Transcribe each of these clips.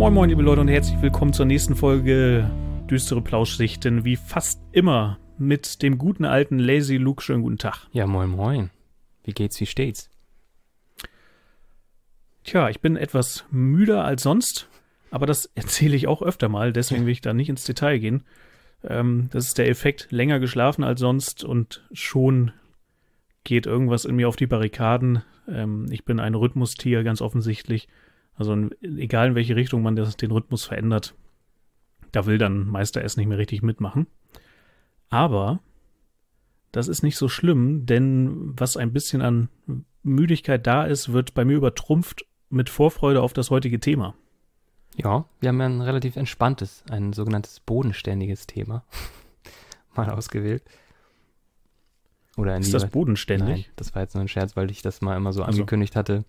Moin moin liebe Leute und herzlich willkommen zur nächsten Folge Düstere Plauschsichten, wie fast immer mit dem guten alten Lazy Luke. Schönen guten Tag. Ja, moin moin. Wie geht's, wie steht's? Tja, ich bin etwas müder als sonst, aber das erzähle ich auch öfter mal, deswegen will ich da nicht ins Detail gehen. Ähm, das ist der Effekt, länger geschlafen als sonst und schon geht irgendwas in mir auf die Barrikaden. Ähm, ich bin ein Rhythmustier, ganz offensichtlich. Also in, egal in welche Richtung man das, den Rhythmus verändert, da will dann Meister S nicht mehr richtig mitmachen. Aber das ist nicht so schlimm, denn was ein bisschen an Müdigkeit da ist, wird bei mir übertrumpft mit Vorfreude auf das heutige Thema. Ja, wir haben ja ein relativ entspanntes, ein sogenanntes bodenständiges Thema mal ausgewählt. Oder ist das bodenständig? Nein, das war jetzt nur ein Scherz, weil ich das mal immer so also. angekündigt hatte.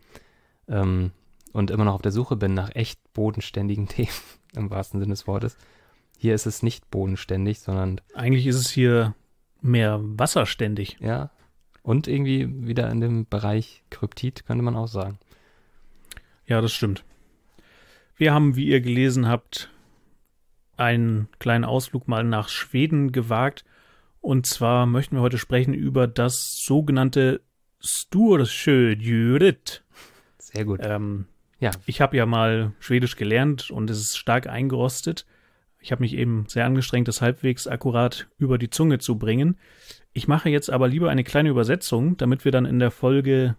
Ähm, und immer noch auf der Suche bin nach echt bodenständigen Themen, im wahrsten Sinne des Wortes. Hier ist es nicht bodenständig, sondern. Eigentlich ist es hier mehr wasserständig. Ja. Und irgendwie wieder in dem Bereich Kryptid, könnte man auch sagen. Ja, das stimmt. Wir haben, wie ihr gelesen habt, einen kleinen Ausflug mal nach Schweden gewagt. Und zwar möchten wir heute sprechen über das sogenannte Stursjödjurit. Sehr gut. Ähm, ja, ich habe ja mal Schwedisch gelernt und es ist stark eingerostet. Ich habe mich eben sehr angestrengt, das halbwegs akkurat über die Zunge zu bringen. Ich mache jetzt aber lieber eine kleine Übersetzung, damit wir dann in der Folge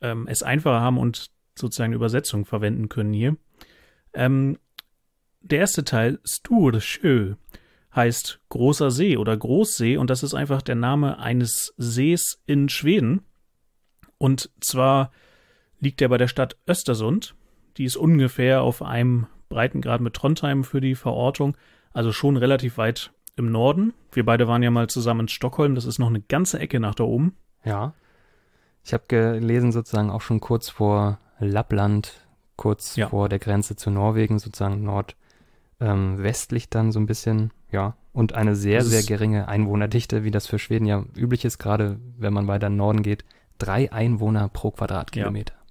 ähm, es einfacher haben und sozusagen Übersetzung verwenden können hier. Ähm, der erste Teil, Stur Schö, heißt großer See oder Großsee und das ist einfach der Name eines Sees in Schweden. Und zwar liegt er bei der Stadt Östersund. Die ist ungefähr auf einem Breitengrad mit Trondheim für die Verortung, also schon relativ weit im Norden. Wir beide waren ja mal zusammen in Stockholm, das ist noch eine ganze Ecke nach da oben. Ja. Ich habe gelesen, sozusagen auch schon kurz vor Lappland, kurz ja. vor der Grenze zu Norwegen, sozusagen nordwestlich ähm, dann so ein bisschen, ja. Und eine sehr, das sehr geringe Einwohnerdichte, wie das für Schweden ja üblich ist, gerade wenn man weiter in Norden geht. Drei Einwohner pro Quadratkilometer. Ja.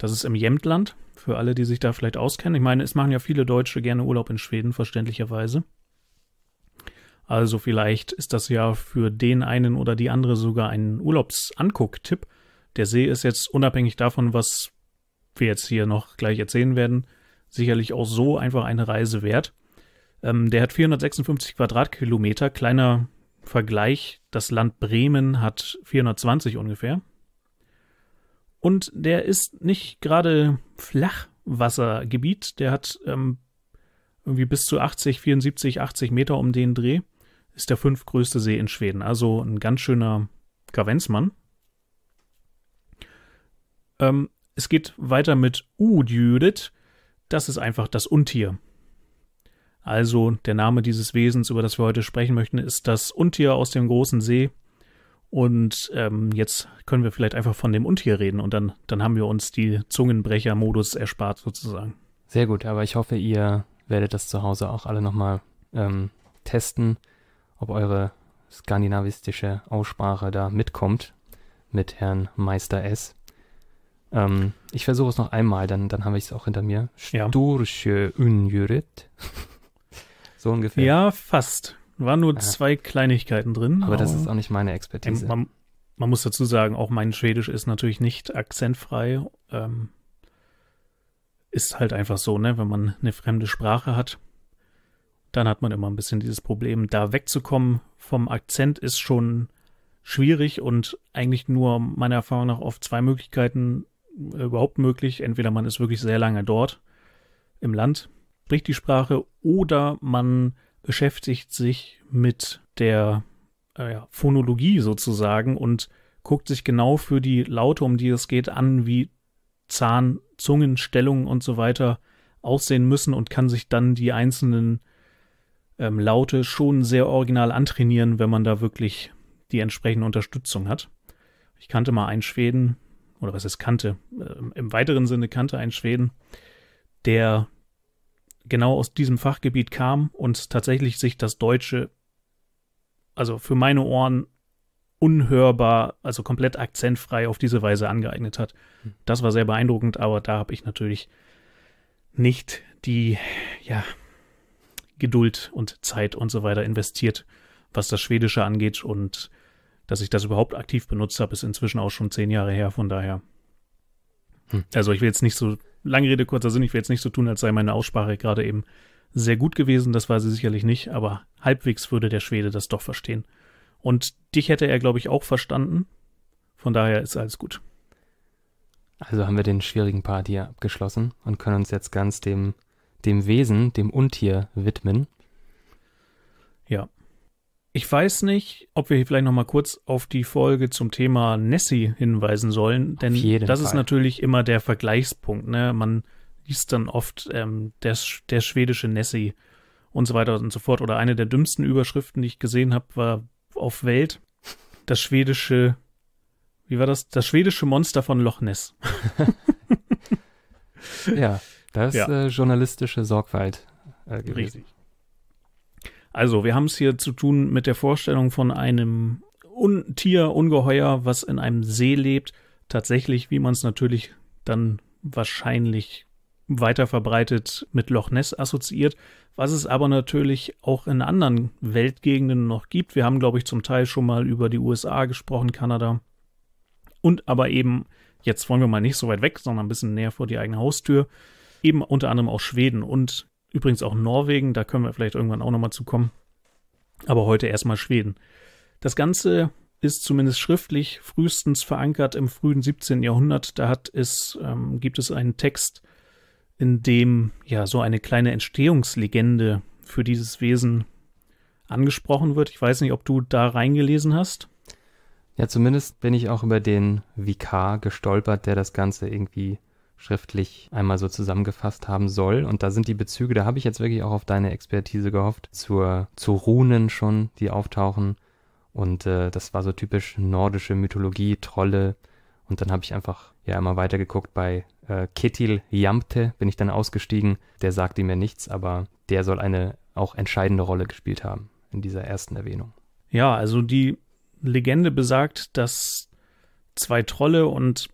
Das ist im Jämtland, für alle, die sich da vielleicht auskennen. Ich meine, es machen ja viele Deutsche gerne Urlaub in Schweden, verständlicherweise. Also vielleicht ist das ja für den einen oder die andere sogar ein Urlaubsanguck-Tipp. Der See ist jetzt unabhängig davon, was wir jetzt hier noch gleich erzählen werden, sicherlich auch so einfach eine Reise wert. Ähm, der hat 456 Quadratkilometer, kleiner Vergleich, das Land Bremen hat 420 ungefähr. Und der ist nicht gerade Flachwassergebiet. Der hat ähm, irgendwie bis zu 80, 74, 80 Meter um den Dreh. Ist der fünftgrößte See in Schweden. Also ein ganz schöner Gravenzmann. Ähm, es geht weiter mit Udjudit. Das ist einfach das Untier. Also der Name dieses Wesens, über das wir heute sprechen möchten, ist das Untier aus dem großen See, und ähm, jetzt können wir vielleicht einfach von dem Untier reden und dann, dann haben wir uns die Zungenbrecher-Modus erspart sozusagen. Sehr gut, aber ich hoffe, ihr werdet das zu Hause auch alle nochmal ähm, testen, ob eure skandinavistische Aussprache da mitkommt mit Herrn Meister S. Ähm, ich versuche es noch einmal, dann, dann habe ich es auch hinter mir. Sturche ja. Unjurit. so ungefähr. Ja, fast waren nur zwei Kleinigkeiten drin. Aber das ist auch nicht meine Expertise. Man, man muss dazu sagen, auch mein Schwedisch ist natürlich nicht akzentfrei. Ähm, ist halt einfach so, ne? Wenn man eine fremde Sprache hat, dann hat man immer ein bisschen dieses Problem. Da wegzukommen vom Akzent ist schon schwierig und eigentlich nur meiner Erfahrung nach auf zwei Möglichkeiten äh, überhaupt möglich. Entweder man ist wirklich sehr lange dort im Land, spricht die Sprache oder man beschäftigt sich mit der äh, Phonologie sozusagen und guckt sich genau für die Laute, um die es geht, an, wie Zahn, Zungen, Stellungen und so weiter aussehen müssen und kann sich dann die einzelnen ähm, Laute schon sehr original antrainieren, wenn man da wirklich die entsprechende Unterstützung hat. Ich kannte mal einen Schweden, oder was ist kannte, äh, im weiteren Sinne kannte einen Schweden, der genau aus diesem Fachgebiet kam und tatsächlich sich das Deutsche, also für meine Ohren, unhörbar, also komplett akzentfrei auf diese Weise angeeignet hat. Hm. Das war sehr beeindruckend, aber da habe ich natürlich nicht die ja, Geduld und Zeit und so weiter investiert, was das Schwedische angeht. Und dass ich das überhaupt aktiv benutzt habe, ist inzwischen auch schon zehn Jahre her, von daher. Hm. Also ich will jetzt nicht so Lange Rede, kurzer Sinn, ich will jetzt nicht so tun, als sei meine Aussprache gerade eben sehr gut gewesen, das war sie sicherlich nicht, aber halbwegs würde der Schwede das doch verstehen. Und dich hätte er, glaube ich, auch verstanden. Von daher ist alles gut. Also haben wir den schwierigen Part hier abgeschlossen und können uns jetzt ganz dem, dem Wesen, dem Untier widmen. Ich weiß nicht, ob wir hier vielleicht noch mal kurz auf die Folge zum Thema Nessie hinweisen sollen, denn das Fall. ist natürlich immer der Vergleichspunkt. Ne? Man liest dann oft ähm, der, der schwedische Nessie und so weiter und so fort. Oder eine der dümmsten Überschriften, die ich gesehen habe, war auf Welt das schwedische, wie war das? Das schwedische Monster von Loch Ness. ja, das ja. Äh, journalistische Sorgfalt äh, gewesen. Richtig. Also, wir haben es hier zu tun mit der Vorstellung von einem Un Tier, Ungeheuer, was in einem See lebt. Tatsächlich, wie man es natürlich dann wahrscheinlich weiter verbreitet mit Loch Ness assoziiert, was es aber natürlich auch in anderen Weltgegenden noch gibt. Wir haben, glaube ich, zum Teil schon mal über die USA gesprochen, Kanada. Und aber eben, jetzt wollen wir mal nicht so weit weg, sondern ein bisschen näher vor die eigene Haustür, eben unter anderem auch Schweden. Und Übrigens auch Norwegen, da können wir vielleicht irgendwann auch nochmal zukommen. Aber heute erstmal Schweden. Das Ganze ist zumindest schriftlich frühestens verankert im frühen 17. Jahrhundert. Da hat es, ähm, gibt es einen Text, in dem ja so eine kleine Entstehungslegende für dieses Wesen angesprochen wird. Ich weiß nicht, ob du da reingelesen hast. Ja, zumindest bin ich auch über den Vikar gestolpert, der das Ganze irgendwie schriftlich einmal so zusammengefasst haben soll. Und da sind die Bezüge, da habe ich jetzt wirklich auch auf deine Expertise gehofft, zur, zu Runen schon, die auftauchen. Und äh, das war so typisch nordische Mythologie, Trolle. Und dann habe ich einfach ja immer weitergeguckt bei äh, Ketil Jamte, bin ich dann ausgestiegen. Der sagte mir nichts, aber der soll eine auch entscheidende Rolle gespielt haben in dieser ersten Erwähnung. Ja, also die Legende besagt, dass zwei Trolle und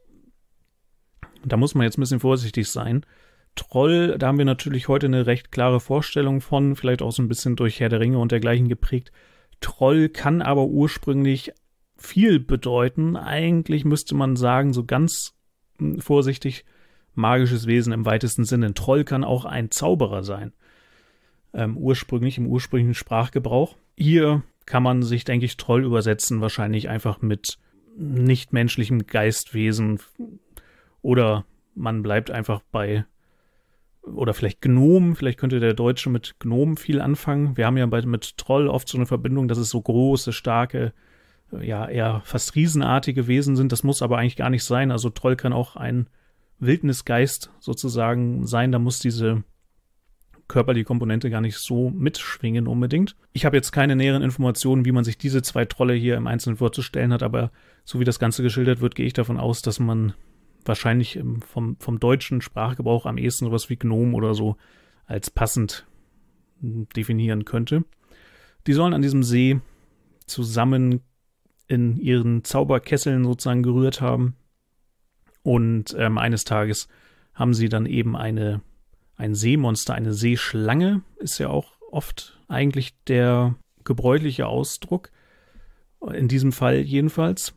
da muss man jetzt ein bisschen vorsichtig sein. Troll, da haben wir natürlich heute eine recht klare Vorstellung von, vielleicht auch so ein bisschen durch Herr der Ringe und dergleichen geprägt. Troll kann aber ursprünglich viel bedeuten. Eigentlich müsste man sagen, so ganz hm, vorsichtig, magisches Wesen im weitesten Sinne. Ein Troll kann auch ein Zauberer sein. Ähm, ursprünglich, im ursprünglichen Sprachgebrauch. Hier kann man sich, denke ich, Troll übersetzen, wahrscheinlich einfach mit nichtmenschlichem Geistwesen, oder man bleibt einfach bei, oder vielleicht Gnomen, vielleicht könnte der Deutsche mit Gnomen viel anfangen. Wir haben ja bei, mit Troll oft so eine Verbindung, dass es so große, starke, äh, ja, eher fast riesenartige Wesen sind. Das muss aber eigentlich gar nicht sein. Also Troll kann auch ein Wildnisgeist sozusagen sein. Da muss diese körperliche Komponente gar nicht so mitschwingen unbedingt. Ich habe jetzt keine näheren Informationen, wie man sich diese zwei Trolle hier im Einzelnen vorzustellen hat, aber so wie das Ganze geschildert wird, gehe ich davon aus, dass man wahrscheinlich ähm, vom, vom deutschen Sprachgebrauch am ehesten sowas wie Gnome oder so als passend hm, definieren könnte. Die sollen an diesem See zusammen in ihren Zauberkesseln sozusagen gerührt haben. Und ähm, eines Tages haben sie dann eben eine, ein Seemonster, eine Seeschlange, ist ja auch oft eigentlich der gebräuchliche Ausdruck. Äh, in diesem Fall jedenfalls.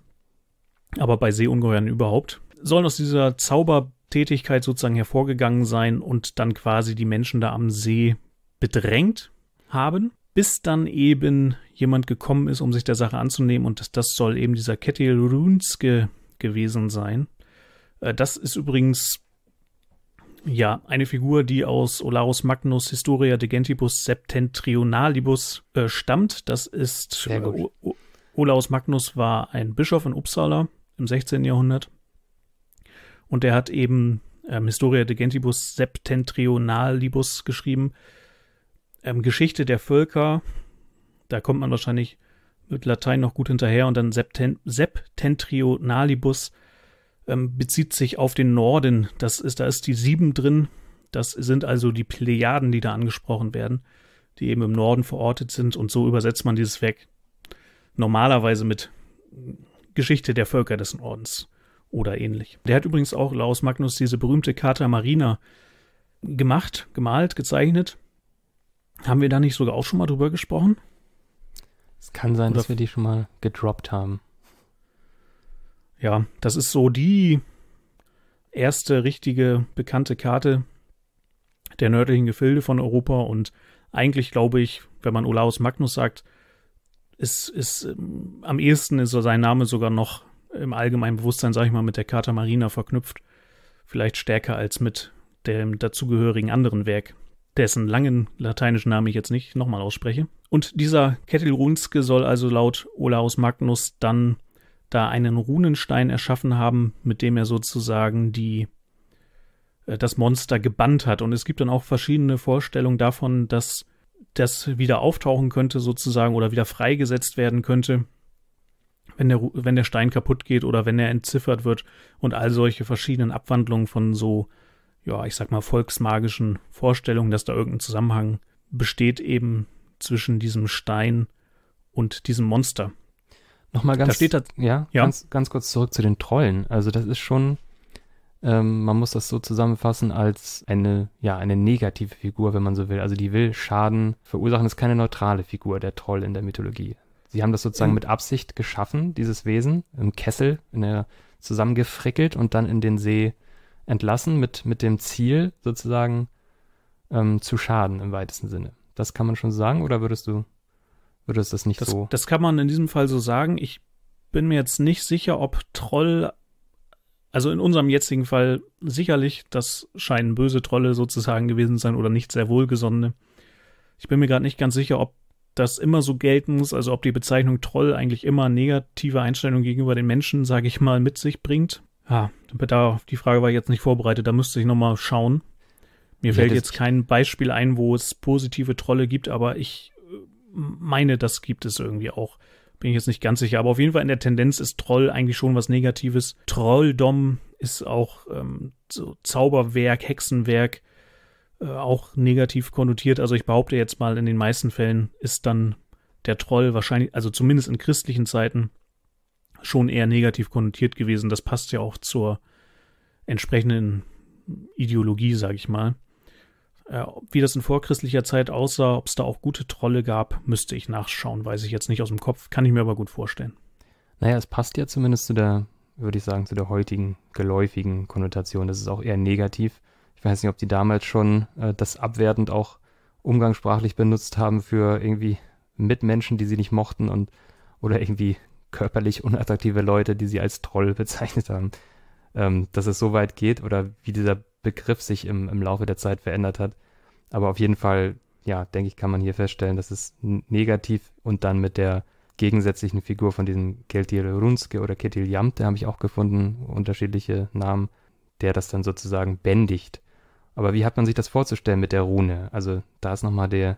Aber bei Seeungeheuern überhaupt sollen aus dieser Zaubertätigkeit sozusagen hervorgegangen sein und dann quasi die Menschen da am See bedrängt haben, bis dann eben jemand gekommen ist, um sich der Sache anzunehmen und das, das soll eben dieser Ketil Runske gewesen sein. Äh, das ist übrigens ja, eine Figur, die aus Olaus Magnus Historia de Gentibus Septentrionalibus äh, stammt. Das ist äh, Olaus Magnus war ein Bischof in Uppsala im 16. Jahrhundert und er hat eben ähm, Historia de Gentibus Septentrionalibus geschrieben. Ähm, Geschichte der Völker. Da kommt man wahrscheinlich mit Latein noch gut hinterher. Und dann Septen Septentrionalibus ähm, bezieht sich auf den Norden. Das ist, da ist die sieben drin. Das sind also die Plejaden, die da angesprochen werden, die eben im Norden verortet sind. Und so übersetzt man dieses Werk normalerweise mit Geschichte der Völker des Nordens oder ähnlich. Der hat übrigens auch Laus Magnus diese berühmte Carta Marina gemacht, gemalt, gezeichnet. Haben wir da nicht sogar auch schon mal drüber gesprochen? Es kann sein, oder dass wir die schon mal gedroppt haben. Ja, das ist so die erste richtige bekannte Karte der nördlichen Gefilde von Europa und eigentlich glaube ich, wenn man Olaus Magnus sagt, ist, ist ähm, am ehesten ist so sein Name sogar noch im allgemeinen Bewusstsein, sage ich mal, mit der Carta Marina verknüpft. Vielleicht stärker als mit dem dazugehörigen anderen Werk, dessen langen lateinischen Namen ich jetzt nicht nochmal ausspreche. Und dieser Kettel Runske soll also laut Olaus Magnus dann da einen Runenstein erschaffen haben, mit dem er sozusagen die äh, das Monster gebannt hat. Und es gibt dann auch verschiedene Vorstellungen davon, dass das wieder auftauchen könnte sozusagen oder wieder freigesetzt werden könnte wenn der, wenn der Stein kaputt geht oder wenn er entziffert wird und all solche verschiedenen Abwandlungen von so, ja, ich sag mal, volksmagischen Vorstellungen, dass da irgendein Zusammenhang besteht eben zwischen diesem Stein und diesem Monster. Nochmal ganz, da steht da, ja, ja. Ganz, ganz kurz zurück zu den Trollen. Also das ist schon, ähm, man muss das so zusammenfassen als eine, ja, eine negative Figur, wenn man so will. Also die will Schaden verursachen, ist keine neutrale Figur, der Troll in der Mythologie. Sie haben das sozusagen mhm. mit Absicht geschaffen, dieses Wesen, im Kessel, in der zusammengefrickelt und dann in den See entlassen, mit, mit dem Ziel sozusagen ähm, zu schaden im weitesten Sinne. Das kann man schon sagen, oder würdest du, würdest das nicht das, so? Das kann man in diesem Fall so sagen. Ich bin mir jetzt nicht sicher, ob Troll, also in unserem jetzigen Fall sicherlich, das scheinen böse Trolle sozusagen gewesen sein oder nicht sehr wohlgesonnene. Ich bin mir gerade nicht ganz sicher, ob das immer so gelten muss, also ob die Bezeichnung Troll eigentlich immer negative Einstellungen gegenüber den Menschen, sage ich mal, mit sich bringt. Ja, da, die Frage war jetzt nicht vorbereitet, da müsste ich nochmal schauen. Mir ja, fällt jetzt kein Beispiel ein, wo es positive Trolle gibt, aber ich äh, meine, das gibt es irgendwie auch. Bin ich jetzt nicht ganz sicher, aber auf jeden Fall in der Tendenz ist Troll eigentlich schon was Negatives. Trolldom ist auch ähm, so Zauberwerk, Hexenwerk, äh, auch negativ konnotiert. Also ich behaupte jetzt mal, in den meisten Fällen ist dann der Troll wahrscheinlich, also zumindest in christlichen Zeiten, schon eher negativ konnotiert gewesen. Das passt ja auch zur entsprechenden Ideologie, sage ich mal. Äh, wie das in vorchristlicher Zeit aussah, ob es da auch gute Trolle gab, müsste ich nachschauen, weiß ich jetzt nicht aus dem Kopf, kann ich mir aber gut vorstellen. Naja, es passt ja zumindest zu der, würde ich sagen, zu der heutigen geläufigen Konnotation. Das ist auch eher negativ ich weiß nicht, ob die damals schon äh, das abwertend auch umgangssprachlich benutzt haben für irgendwie Mitmenschen, die sie nicht mochten und oder irgendwie körperlich unattraktive Leute, die sie als Troll bezeichnet haben. Ähm, dass es so weit geht oder wie dieser Begriff sich im, im Laufe der Zeit verändert hat. Aber auf jeden Fall, ja, denke ich, kann man hier feststellen, dass es negativ und dann mit der gegensätzlichen Figur von diesem Keltil Runske oder Ketil Jamte habe ich auch gefunden, unterschiedliche Namen, der das dann sozusagen bändigt. Aber wie hat man sich das vorzustellen mit der Rune? Also da ist nochmal der,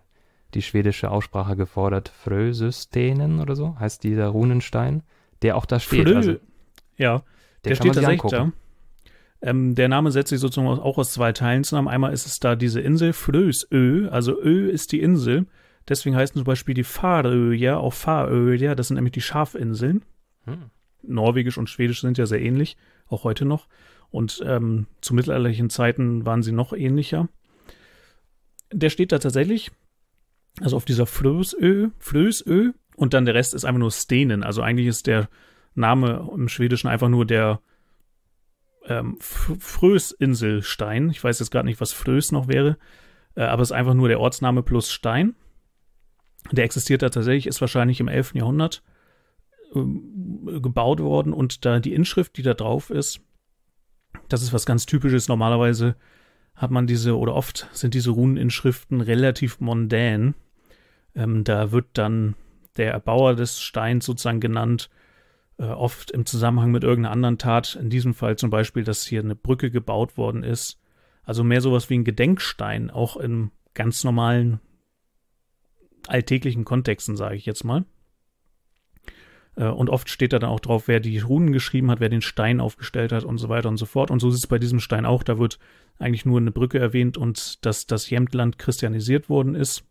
die schwedische Aussprache gefordert. Frösystenen oder so heißt dieser Runenstein, der auch da steht. Frö also, ja, der steht tatsächlich da. Ähm, der Name setzt sich sozusagen auch aus zwei Teilen zusammen. Einmal ist es da diese Insel Frösö, also Ö ist die Insel. Deswegen heißen zum Beispiel die Faröja auch Faröja, das sind nämlich die Schafinseln. Hm. Norwegisch und Schwedisch sind ja sehr ähnlich, auch heute noch. Und ähm, zu mittelalterlichen Zeiten waren sie noch ähnlicher. Der steht da tatsächlich, also auf dieser Flößö, Flößö, und dann der Rest ist einfach nur Stenen. Also eigentlich ist der Name im Schwedischen einfach nur der ähm, Frösinselstein. Ich weiß jetzt gerade nicht, was Frös noch wäre, äh, aber es ist einfach nur der Ortsname plus Stein. Der existiert da tatsächlich, ist wahrscheinlich im 11. Jahrhundert äh, gebaut worden und da die Inschrift, die da drauf ist, das ist was ganz Typisches. Normalerweise hat man diese, oder oft sind diese Runeninschriften relativ mondän. Ähm, da wird dann der Erbauer des Steins sozusagen genannt, äh, oft im Zusammenhang mit irgendeiner anderen Tat. In diesem Fall zum Beispiel, dass hier eine Brücke gebaut worden ist. Also mehr sowas wie ein Gedenkstein, auch in ganz normalen alltäglichen Kontexten, sage ich jetzt mal. Äh, und oft steht da dann auch drauf, wer die Runen geschrieben hat, wer den Stein aufgestellt hat und so weiter und so fort. Und so ist es bei diesem Stein auch. Da wird eigentlich nur eine Brücke erwähnt und dass das Jämtland christianisiert worden ist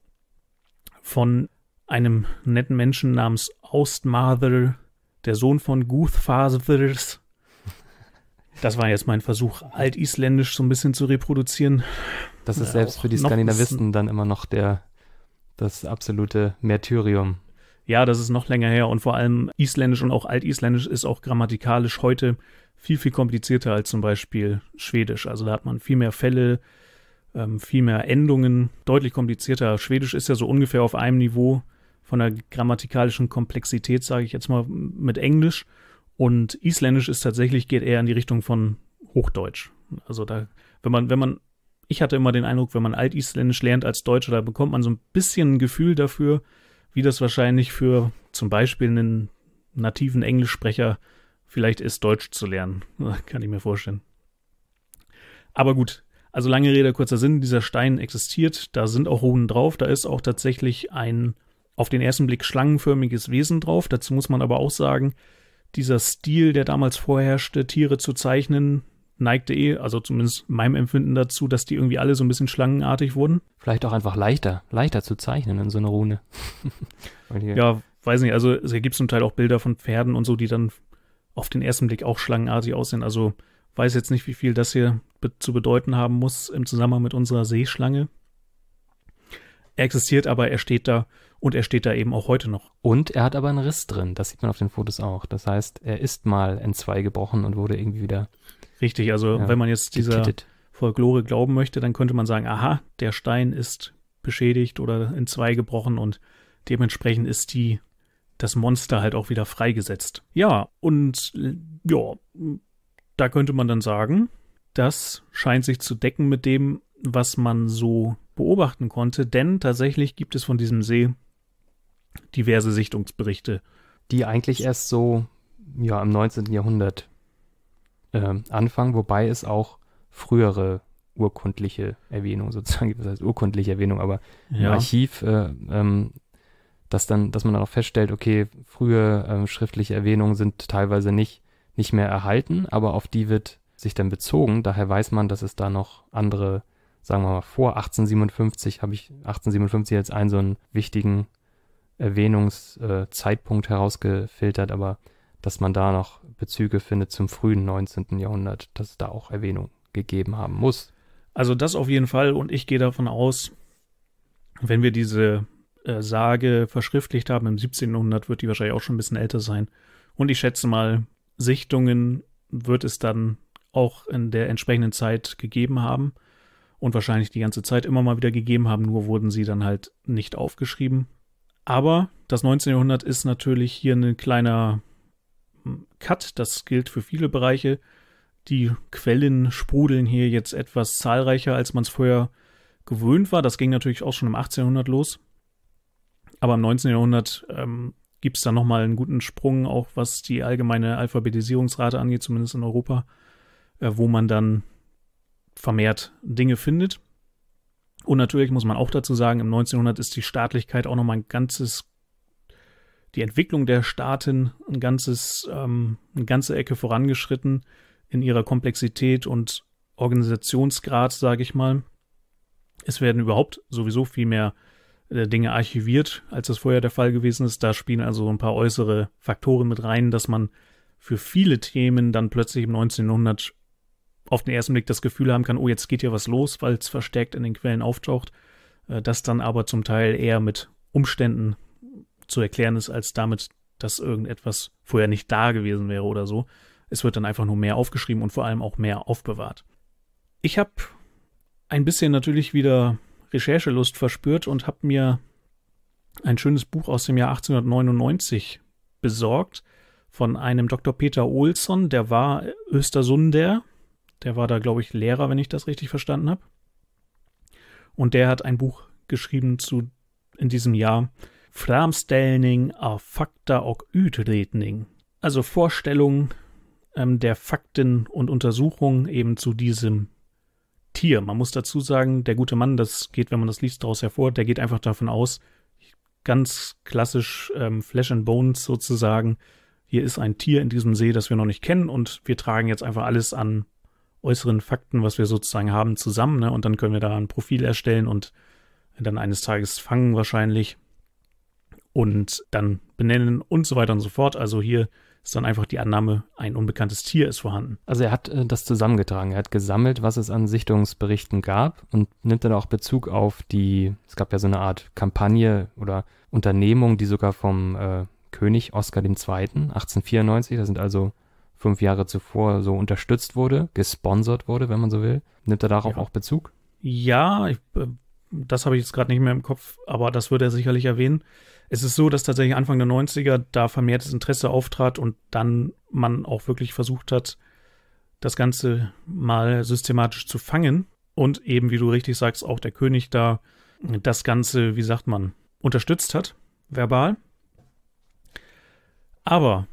von einem netten Menschen namens Austmather, der Sohn von Guthfathers. Das war jetzt mein Versuch, altisländisch so ein bisschen zu reproduzieren. Das ist äh, selbst äh, für die Skandinavisten dann immer noch der, das absolute Märtyrium. Ja, das ist noch länger her und vor allem Isländisch und auch Altisländisch ist auch grammatikalisch heute viel, viel komplizierter als zum Beispiel Schwedisch. Also da hat man viel mehr Fälle, ähm, viel mehr Endungen, deutlich komplizierter. Schwedisch ist ja so ungefähr auf einem Niveau von der grammatikalischen Komplexität, sage ich jetzt mal, mit Englisch. Und Isländisch ist tatsächlich, geht eher in die Richtung von Hochdeutsch. Also da, wenn man, wenn man, ich hatte immer den Eindruck, wenn man Altisländisch lernt als Deutscher, da bekommt man so ein bisschen ein Gefühl dafür, wie das wahrscheinlich für zum Beispiel einen nativen Englischsprecher vielleicht ist, Deutsch zu lernen. Kann ich mir vorstellen. Aber gut, also lange Rede, kurzer Sinn, dieser Stein existiert, da sind auch Runen drauf, da ist auch tatsächlich ein auf den ersten Blick schlangenförmiges Wesen drauf. Dazu muss man aber auch sagen, dieser Stil, der damals vorherrschte, Tiere zu zeichnen, neigte eh, also zumindest meinem Empfinden dazu, dass die irgendwie alle so ein bisschen schlangenartig wurden. Vielleicht auch einfach leichter, leichter zu zeichnen in so einer Rune. ja, weiß nicht, also es gibt zum Teil auch Bilder von Pferden und so, die dann auf den ersten Blick auch schlangenartig aussehen. Also weiß jetzt nicht, wie viel das hier be zu bedeuten haben muss im Zusammenhang mit unserer Seeschlange. Er existiert, aber er steht da und er steht da eben auch heute noch. Und er hat aber einen Riss drin, das sieht man auf den Fotos auch. Das heißt, er ist mal in zwei gebrochen und wurde irgendwie wieder. Richtig, also ja, wenn man jetzt dieser Folklore glauben möchte, dann könnte man sagen, aha, der Stein ist beschädigt oder in zwei gebrochen und dementsprechend ist die das Monster halt auch wieder freigesetzt. Ja, und ja, da könnte man dann sagen, das scheint sich zu decken mit dem, was man so beobachten konnte, denn tatsächlich gibt es von diesem See diverse Sichtungsberichte. Die eigentlich erst so ja, im 19. Jahrhundert äh, anfangen, wobei es auch frühere urkundliche Erwähnung sozusagen, gibt, das heißt urkundliche Erwähnung, aber ja. im Archiv, äh, ähm, dass dann, dass man dann auch feststellt, okay, frühe äh, schriftliche Erwähnungen sind teilweise nicht, nicht mehr erhalten, aber auf die wird sich dann bezogen. Daher weiß man, dass es da noch andere sagen wir mal vor 1857, habe ich 1857 als einen so einen wichtigen Erwähnungszeitpunkt herausgefiltert, aber dass man da noch Bezüge findet zum frühen 19. Jahrhundert, dass es da auch Erwähnung gegeben haben muss. Also das auf jeden Fall und ich gehe davon aus, wenn wir diese äh, Sage verschriftlicht haben im 17. Jahrhundert, wird die wahrscheinlich auch schon ein bisschen älter sein. Und ich schätze mal, Sichtungen wird es dann auch in der entsprechenden Zeit gegeben haben und wahrscheinlich die ganze Zeit immer mal wieder gegeben haben, nur wurden sie dann halt nicht aufgeschrieben. Aber das 19. Jahrhundert ist natürlich hier ein kleiner hm, Cut, das gilt für viele Bereiche. Die Quellen sprudeln hier jetzt etwas zahlreicher, als man es vorher gewöhnt war. Das ging natürlich auch schon im 18. Jahrhundert los. Aber im 19. Jahrhundert ähm, gibt es da nochmal einen guten Sprung, auch was die allgemeine Alphabetisierungsrate angeht, zumindest in Europa, äh, wo man dann vermehrt Dinge findet. Und natürlich muss man auch dazu sagen, im 1900 ist die Staatlichkeit auch nochmal ein ganzes, die Entwicklung der Staaten ein ganzes, ähm, eine ganze Ecke vorangeschritten in ihrer Komplexität und Organisationsgrad, sage ich mal. Es werden überhaupt sowieso viel mehr äh, Dinge archiviert, als das vorher der Fall gewesen ist. Da spielen also ein paar äußere Faktoren mit rein, dass man für viele Themen dann plötzlich im 1900 auf den ersten Blick das Gefühl haben kann, oh, jetzt geht hier was los, weil es verstärkt in den Quellen auftaucht, äh, das dann aber zum Teil eher mit Umständen zu erklären ist, als damit, dass irgendetwas vorher nicht da gewesen wäre oder so. Es wird dann einfach nur mehr aufgeschrieben und vor allem auch mehr aufbewahrt. Ich habe ein bisschen natürlich wieder Recherchelust verspürt und habe mir ein schönes Buch aus dem Jahr 1899 besorgt von einem Dr. Peter Olsson, der war Östersunder der war da, glaube ich, Lehrer, wenn ich das richtig verstanden habe. Und der hat ein Buch geschrieben zu in diesem Jahr Framstellning a Fakta och Utredning. Also Vorstellung ähm, der Fakten und Untersuchungen eben zu diesem Tier. Man muss dazu sagen, der gute Mann, das geht, wenn man das liest, daraus hervor, der geht einfach davon aus, ganz klassisch ähm, Flesh and Bones sozusagen. Hier ist ein Tier in diesem See, das wir noch nicht kennen und wir tragen jetzt einfach alles an äußeren Fakten, was wir sozusagen haben, zusammen. Ne? Und dann können wir da ein Profil erstellen und dann eines Tages fangen wahrscheinlich und dann benennen und so weiter und so fort. Also hier ist dann einfach die Annahme, ein unbekanntes Tier ist vorhanden. Also er hat äh, das zusammengetragen, er hat gesammelt, was es an Sichtungsberichten gab und nimmt dann auch Bezug auf die, es gab ja so eine Art Kampagne oder Unternehmung, die sogar vom äh, König Oskar II. 1894, das sind also fünf Jahre zuvor so unterstützt wurde, gesponsert wurde, wenn man so will. Nimmt er darauf ja. auch Bezug? Ja, ich, äh, das habe ich jetzt gerade nicht mehr im Kopf, aber das würde er sicherlich erwähnen. Es ist so, dass tatsächlich Anfang der 90er da vermehrtes Interesse auftrat und dann man auch wirklich versucht hat, das Ganze mal systematisch zu fangen. Und eben, wie du richtig sagst, auch der König da das Ganze, wie sagt man, unterstützt hat, verbal. Aber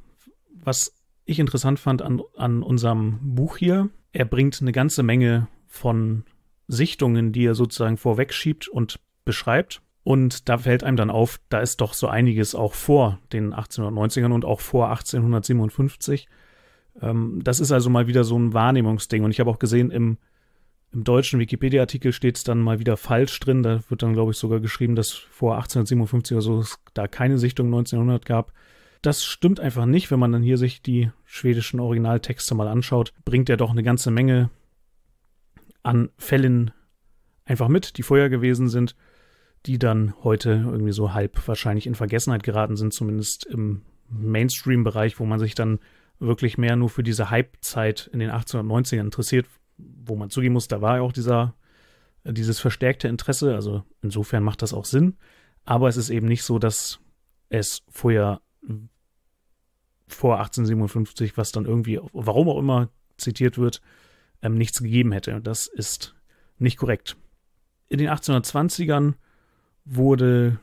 was ich interessant fand an, an unserem Buch hier, er bringt eine ganze Menge von Sichtungen, die er sozusagen vorwegschiebt und beschreibt. Und da fällt einem dann auf, da ist doch so einiges auch vor den 1890ern und auch vor 1857. Ähm, das ist also mal wieder so ein Wahrnehmungsding. Und ich habe auch gesehen, im, im deutschen Wikipedia-Artikel steht es dann mal wieder falsch drin. Da wird dann, glaube ich, sogar geschrieben, dass vor 1857 oder so es da keine Sichtung 1900 gab das stimmt einfach nicht. Wenn man dann hier sich die schwedischen Originaltexte mal anschaut, bringt er doch eine ganze Menge an Fällen einfach mit, die vorher gewesen sind, die dann heute irgendwie so halb wahrscheinlich in Vergessenheit geraten sind, zumindest im Mainstream-Bereich, wo man sich dann wirklich mehr nur für diese Hype-Zeit in den 1890ern interessiert, wo man zugeben muss, da war ja auch dieser, dieses verstärkte Interesse, also insofern macht das auch Sinn, aber es ist eben nicht so, dass es vorher vor 1857, was dann irgendwie, warum auch immer zitiert wird, ähm, nichts gegeben hätte. Das ist nicht korrekt. In den 1820ern wurde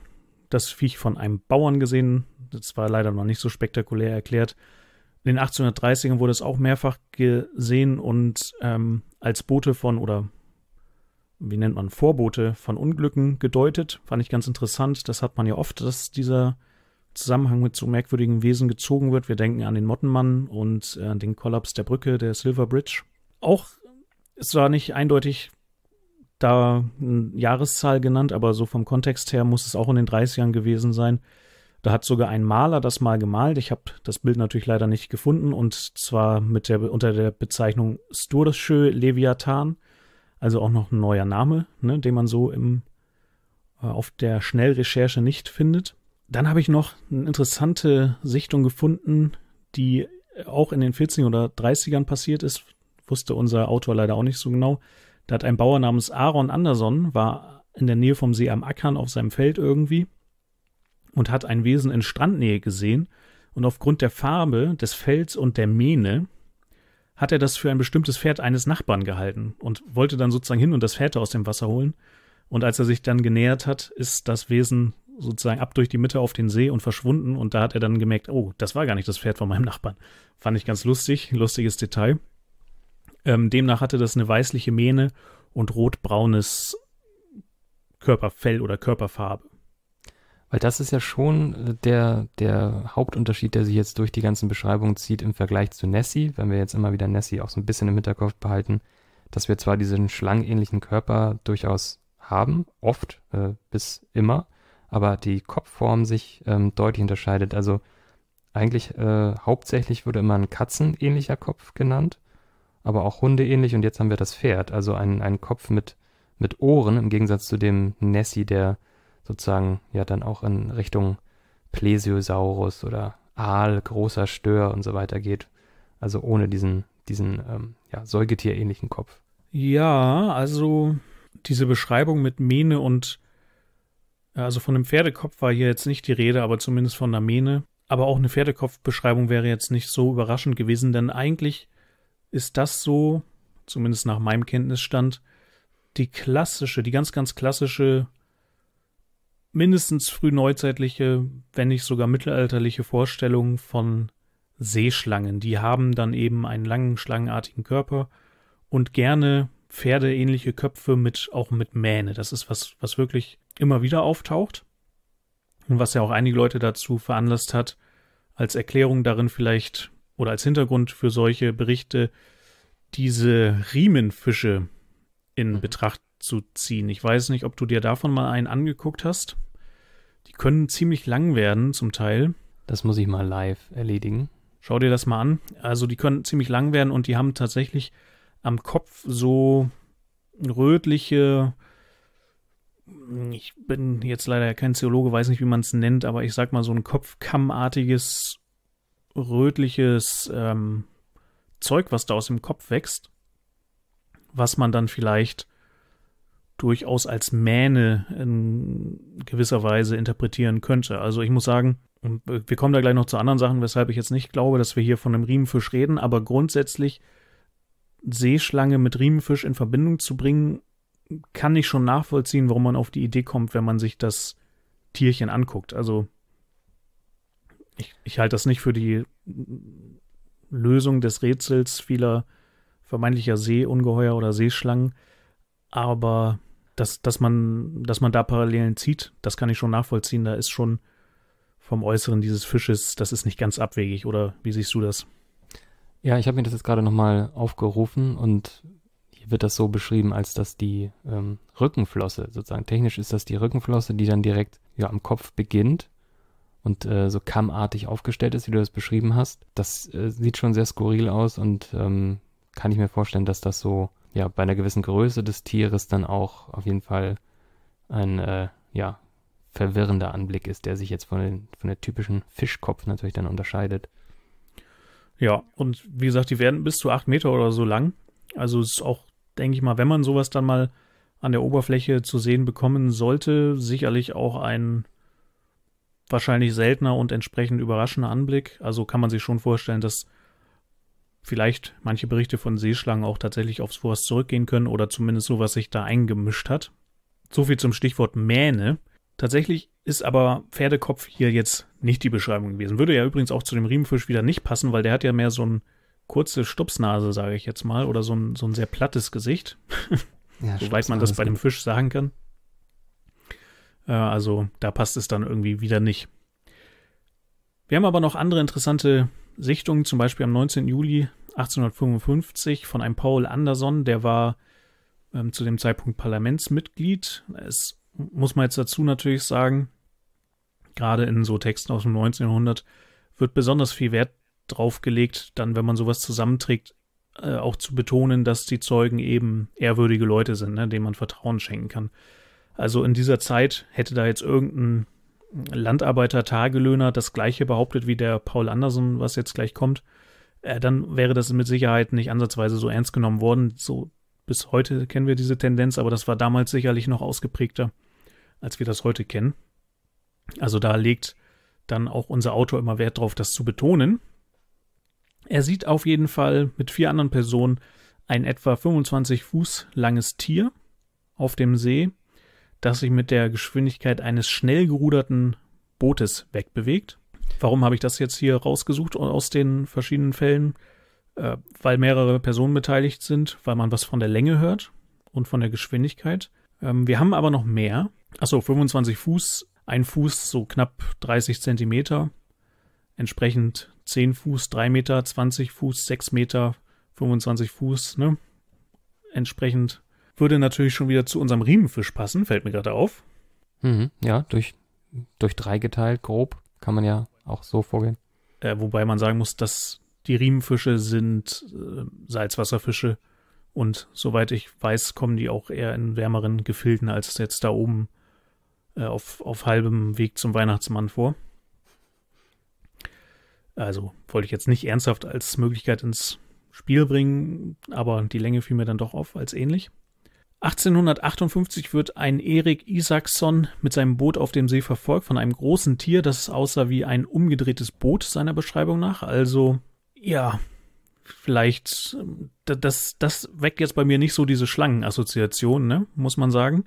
das Viech von einem Bauern gesehen. Das war leider noch nicht so spektakulär erklärt. In den 1830ern wurde es auch mehrfach gesehen und ähm, als Bote von oder wie nennt man Vorbote von Unglücken gedeutet. Fand ich ganz interessant. Das hat man ja oft, dass dieser Zusammenhang mit so merkwürdigen Wesen gezogen wird. Wir denken an den Mottenmann und äh, den Kollaps der Brücke, der Silver Bridge. Auch, es war nicht eindeutig da eine Jahreszahl genannt, aber so vom Kontext her muss es auch in den 30ern gewesen sein. Da hat sogar ein Maler das mal gemalt. Ich habe das Bild natürlich leider nicht gefunden und zwar mit der, unter der Bezeichnung Stursche Leviathan. Also auch noch ein neuer Name, ne, den man so im, äh, auf der Schnellrecherche nicht findet. Dann habe ich noch eine interessante Sichtung gefunden, die auch in den 40 oder 30ern passiert ist. Wusste unser Autor leider auch nicht so genau. Da hat ein Bauer namens Aaron Anderson, war in der Nähe vom See am Ackern auf seinem Feld irgendwie und hat ein Wesen in Strandnähe gesehen. Und aufgrund der Farbe des Fells und der Mähne hat er das für ein bestimmtes Pferd eines Nachbarn gehalten und wollte dann sozusagen hin und das Pferd aus dem Wasser holen. Und als er sich dann genähert hat, ist das Wesen sozusagen ab durch die Mitte auf den See und verschwunden. Und da hat er dann gemerkt, oh, das war gar nicht das Pferd von meinem Nachbarn. Fand ich ganz lustig, lustiges Detail. Ähm, demnach hatte das eine weißliche Mähne und rotbraunes Körperfell oder Körperfarbe. Weil das ist ja schon äh, der, der Hauptunterschied, der sich jetzt durch die ganzen Beschreibungen zieht im Vergleich zu Nessie, wenn wir jetzt immer wieder Nessie auch so ein bisschen im Hinterkopf behalten, dass wir zwar diesen schlangenähnlichen Körper durchaus haben, oft äh, bis immer, aber die Kopfform sich ähm, deutlich unterscheidet. Also eigentlich äh, hauptsächlich wurde immer ein katzenähnlicher Kopf genannt, aber auch hundeähnlich und jetzt haben wir das Pferd, also einen, einen Kopf mit, mit Ohren im Gegensatz zu dem Nessie, der sozusagen ja dann auch in Richtung Plesiosaurus oder Aal, großer Stör und so weiter geht. Also ohne diesen, diesen ähm, ja, säugetierähnlichen Kopf. Ja, also diese Beschreibung mit Mähne und also von einem Pferdekopf war hier jetzt nicht die Rede, aber zumindest von einer Mähne. Aber auch eine Pferdekopfbeschreibung wäre jetzt nicht so überraschend gewesen, denn eigentlich ist das so, zumindest nach meinem Kenntnisstand, die klassische, die ganz, ganz klassische, mindestens frühneuzeitliche, wenn nicht sogar mittelalterliche Vorstellung von Seeschlangen. Die haben dann eben einen langen, schlangenartigen Körper und gerne pferdeähnliche Köpfe mit auch mit Mähne. Das ist was, was wirklich immer wieder auftaucht und was ja auch einige Leute dazu veranlasst hat, als Erklärung darin vielleicht oder als Hintergrund für solche Berichte diese Riemenfische in mhm. Betracht zu ziehen. Ich weiß nicht, ob du dir davon mal einen angeguckt hast. Die können ziemlich lang werden zum Teil. Das muss ich mal live erledigen. Schau dir das mal an. Also die können ziemlich lang werden und die haben tatsächlich am Kopf so rötliche ich bin jetzt leider kein Theologe, weiß nicht, wie man es nennt, aber ich sag mal so ein kopfkammartiges, rötliches ähm, Zeug, was da aus dem Kopf wächst, was man dann vielleicht durchaus als Mähne in gewisser Weise interpretieren könnte. Also ich muss sagen, und wir kommen da gleich noch zu anderen Sachen, weshalb ich jetzt nicht glaube, dass wir hier von einem Riemenfisch reden, aber grundsätzlich Seeschlange mit Riemenfisch in Verbindung zu bringen, kann ich schon nachvollziehen, warum man auf die Idee kommt, wenn man sich das Tierchen anguckt. Also ich, ich halte das nicht für die Lösung des Rätsels vieler vermeintlicher Seeungeheuer oder Seeschlangen, aber dass, dass, man, dass man da Parallelen zieht, das kann ich schon nachvollziehen. Da ist schon vom Äußeren dieses Fisches, das ist nicht ganz abwegig, oder wie siehst du das? Ja, ich habe mir das jetzt gerade nochmal aufgerufen und hier wird das so beschrieben, als dass die ähm, Rückenflosse, sozusagen technisch ist das die Rückenflosse, die dann direkt ja, am Kopf beginnt und äh, so kammartig aufgestellt ist, wie du das beschrieben hast. Das äh, sieht schon sehr skurril aus und ähm, kann ich mir vorstellen, dass das so ja bei einer gewissen Größe des Tieres dann auch auf jeden Fall ein äh, ja verwirrender Anblick ist, der sich jetzt von, den, von der typischen Fischkopf natürlich dann unterscheidet. Ja, und wie gesagt, die werden bis zu acht Meter oder so lang. Also es ist auch denke ich mal, wenn man sowas dann mal an der Oberfläche zu sehen bekommen sollte, sicherlich auch ein wahrscheinlich seltener und entsprechend überraschender Anblick. Also kann man sich schon vorstellen, dass vielleicht manche Berichte von Seeschlangen auch tatsächlich auf sowas zurückgehen können oder zumindest sowas sich da eingemischt hat. So viel zum Stichwort Mähne. Tatsächlich ist aber Pferdekopf hier jetzt nicht die Beschreibung gewesen. Würde ja übrigens auch zu dem Riemenfisch wieder nicht passen, weil der hat ja mehr so einen kurze Stupsnase, sage ich jetzt mal, oder so ein, so ein sehr plattes Gesicht. Ja, Soweit man das bei dem Fisch sagen kann. Äh, also da passt es dann irgendwie wieder nicht. Wir haben aber noch andere interessante Sichtungen, zum Beispiel am 19. Juli 1855 von einem Paul Anderson, der war ähm, zu dem Zeitpunkt Parlamentsmitglied. Es muss man jetzt dazu natürlich sagen, gerade in so Texten aus dem 1900 wird besonders viel Wert draufgelegt, dann, wenn man sowas zusammenträgt, äh, auch zu betonen, dass die Zeugen eben ehrwürdige Leute sind, ne, denen man Vertrauen schenken kann. Also in dieser Zeit hätte da jetzt irgendein Landarbeiter, Tagelöhner das gleiche behauptet wie der Paul Andersen, was jetzt gleich kommt, äh, dann wäre das mit Sicherheit nicht ansatzweise so ernst genommen worden. So bis heute kennen wir diese Tendenz, aber das war damals sicherlich noch ausgeprägter, als wir das heute kennen. Also da legt dann auch unser Autor immer Wert drauf, das zu betonen, er sieht auf jeden Fall mit vier anderen Personen ein etwa 25 Fuß langes Tier auf dem See, das sich mit der Geschwindigkeit eines schnell geruderten Bootes wegbewegt. Warum habe ich das jetzt hier rausgesucht aus den verschiedenen Fällen? Äh, weil mehrere Personen beteiligt sind, weil man was von der Länge hört und von der Geschwindigkeit. Ähm, wir haben aber noch mehr. Achso, 25 Fuß, ein Fuß so knapp 30 Zentimeter entsprechend 10 Fuß, 3 Meter, 20 Fuß, 6 Meter, 25 Fuß, ne? Entsprechend würde natürlich schon wieder zu unserem Riemenfisch passen, fällt mir gerade auf. Mhm, ja, durch, durch drei geteilt, grob, kann man ja auch so vorgehen. Äh, wobei man sagen muss, dass die Riemenfische sind äh, Salzwasserfische und soweit ich weiß, kommen die auch eher in wärmeren Gefilden als jetzt da oben äh, auf, auf halbem Weg zum Weihnachtsmann vor. Also wollte ich jetzt nicht ernsthaft als Möglichkeit ins Spiel bringen, aber die Länge fiel mir dann doch auf als ähnlich. 1858 wird ein Erik Isaksson mit seinem Boot auf dem See verfolgt von einem großen Tier, das aussah wie ein umgedrehtes Boot seiner Beschreibung nach. Also, ja, vielleicht, äh, das, das weckt jetzt bei mir nicht so diese Schlangenassoziation, ne? muss man sagen.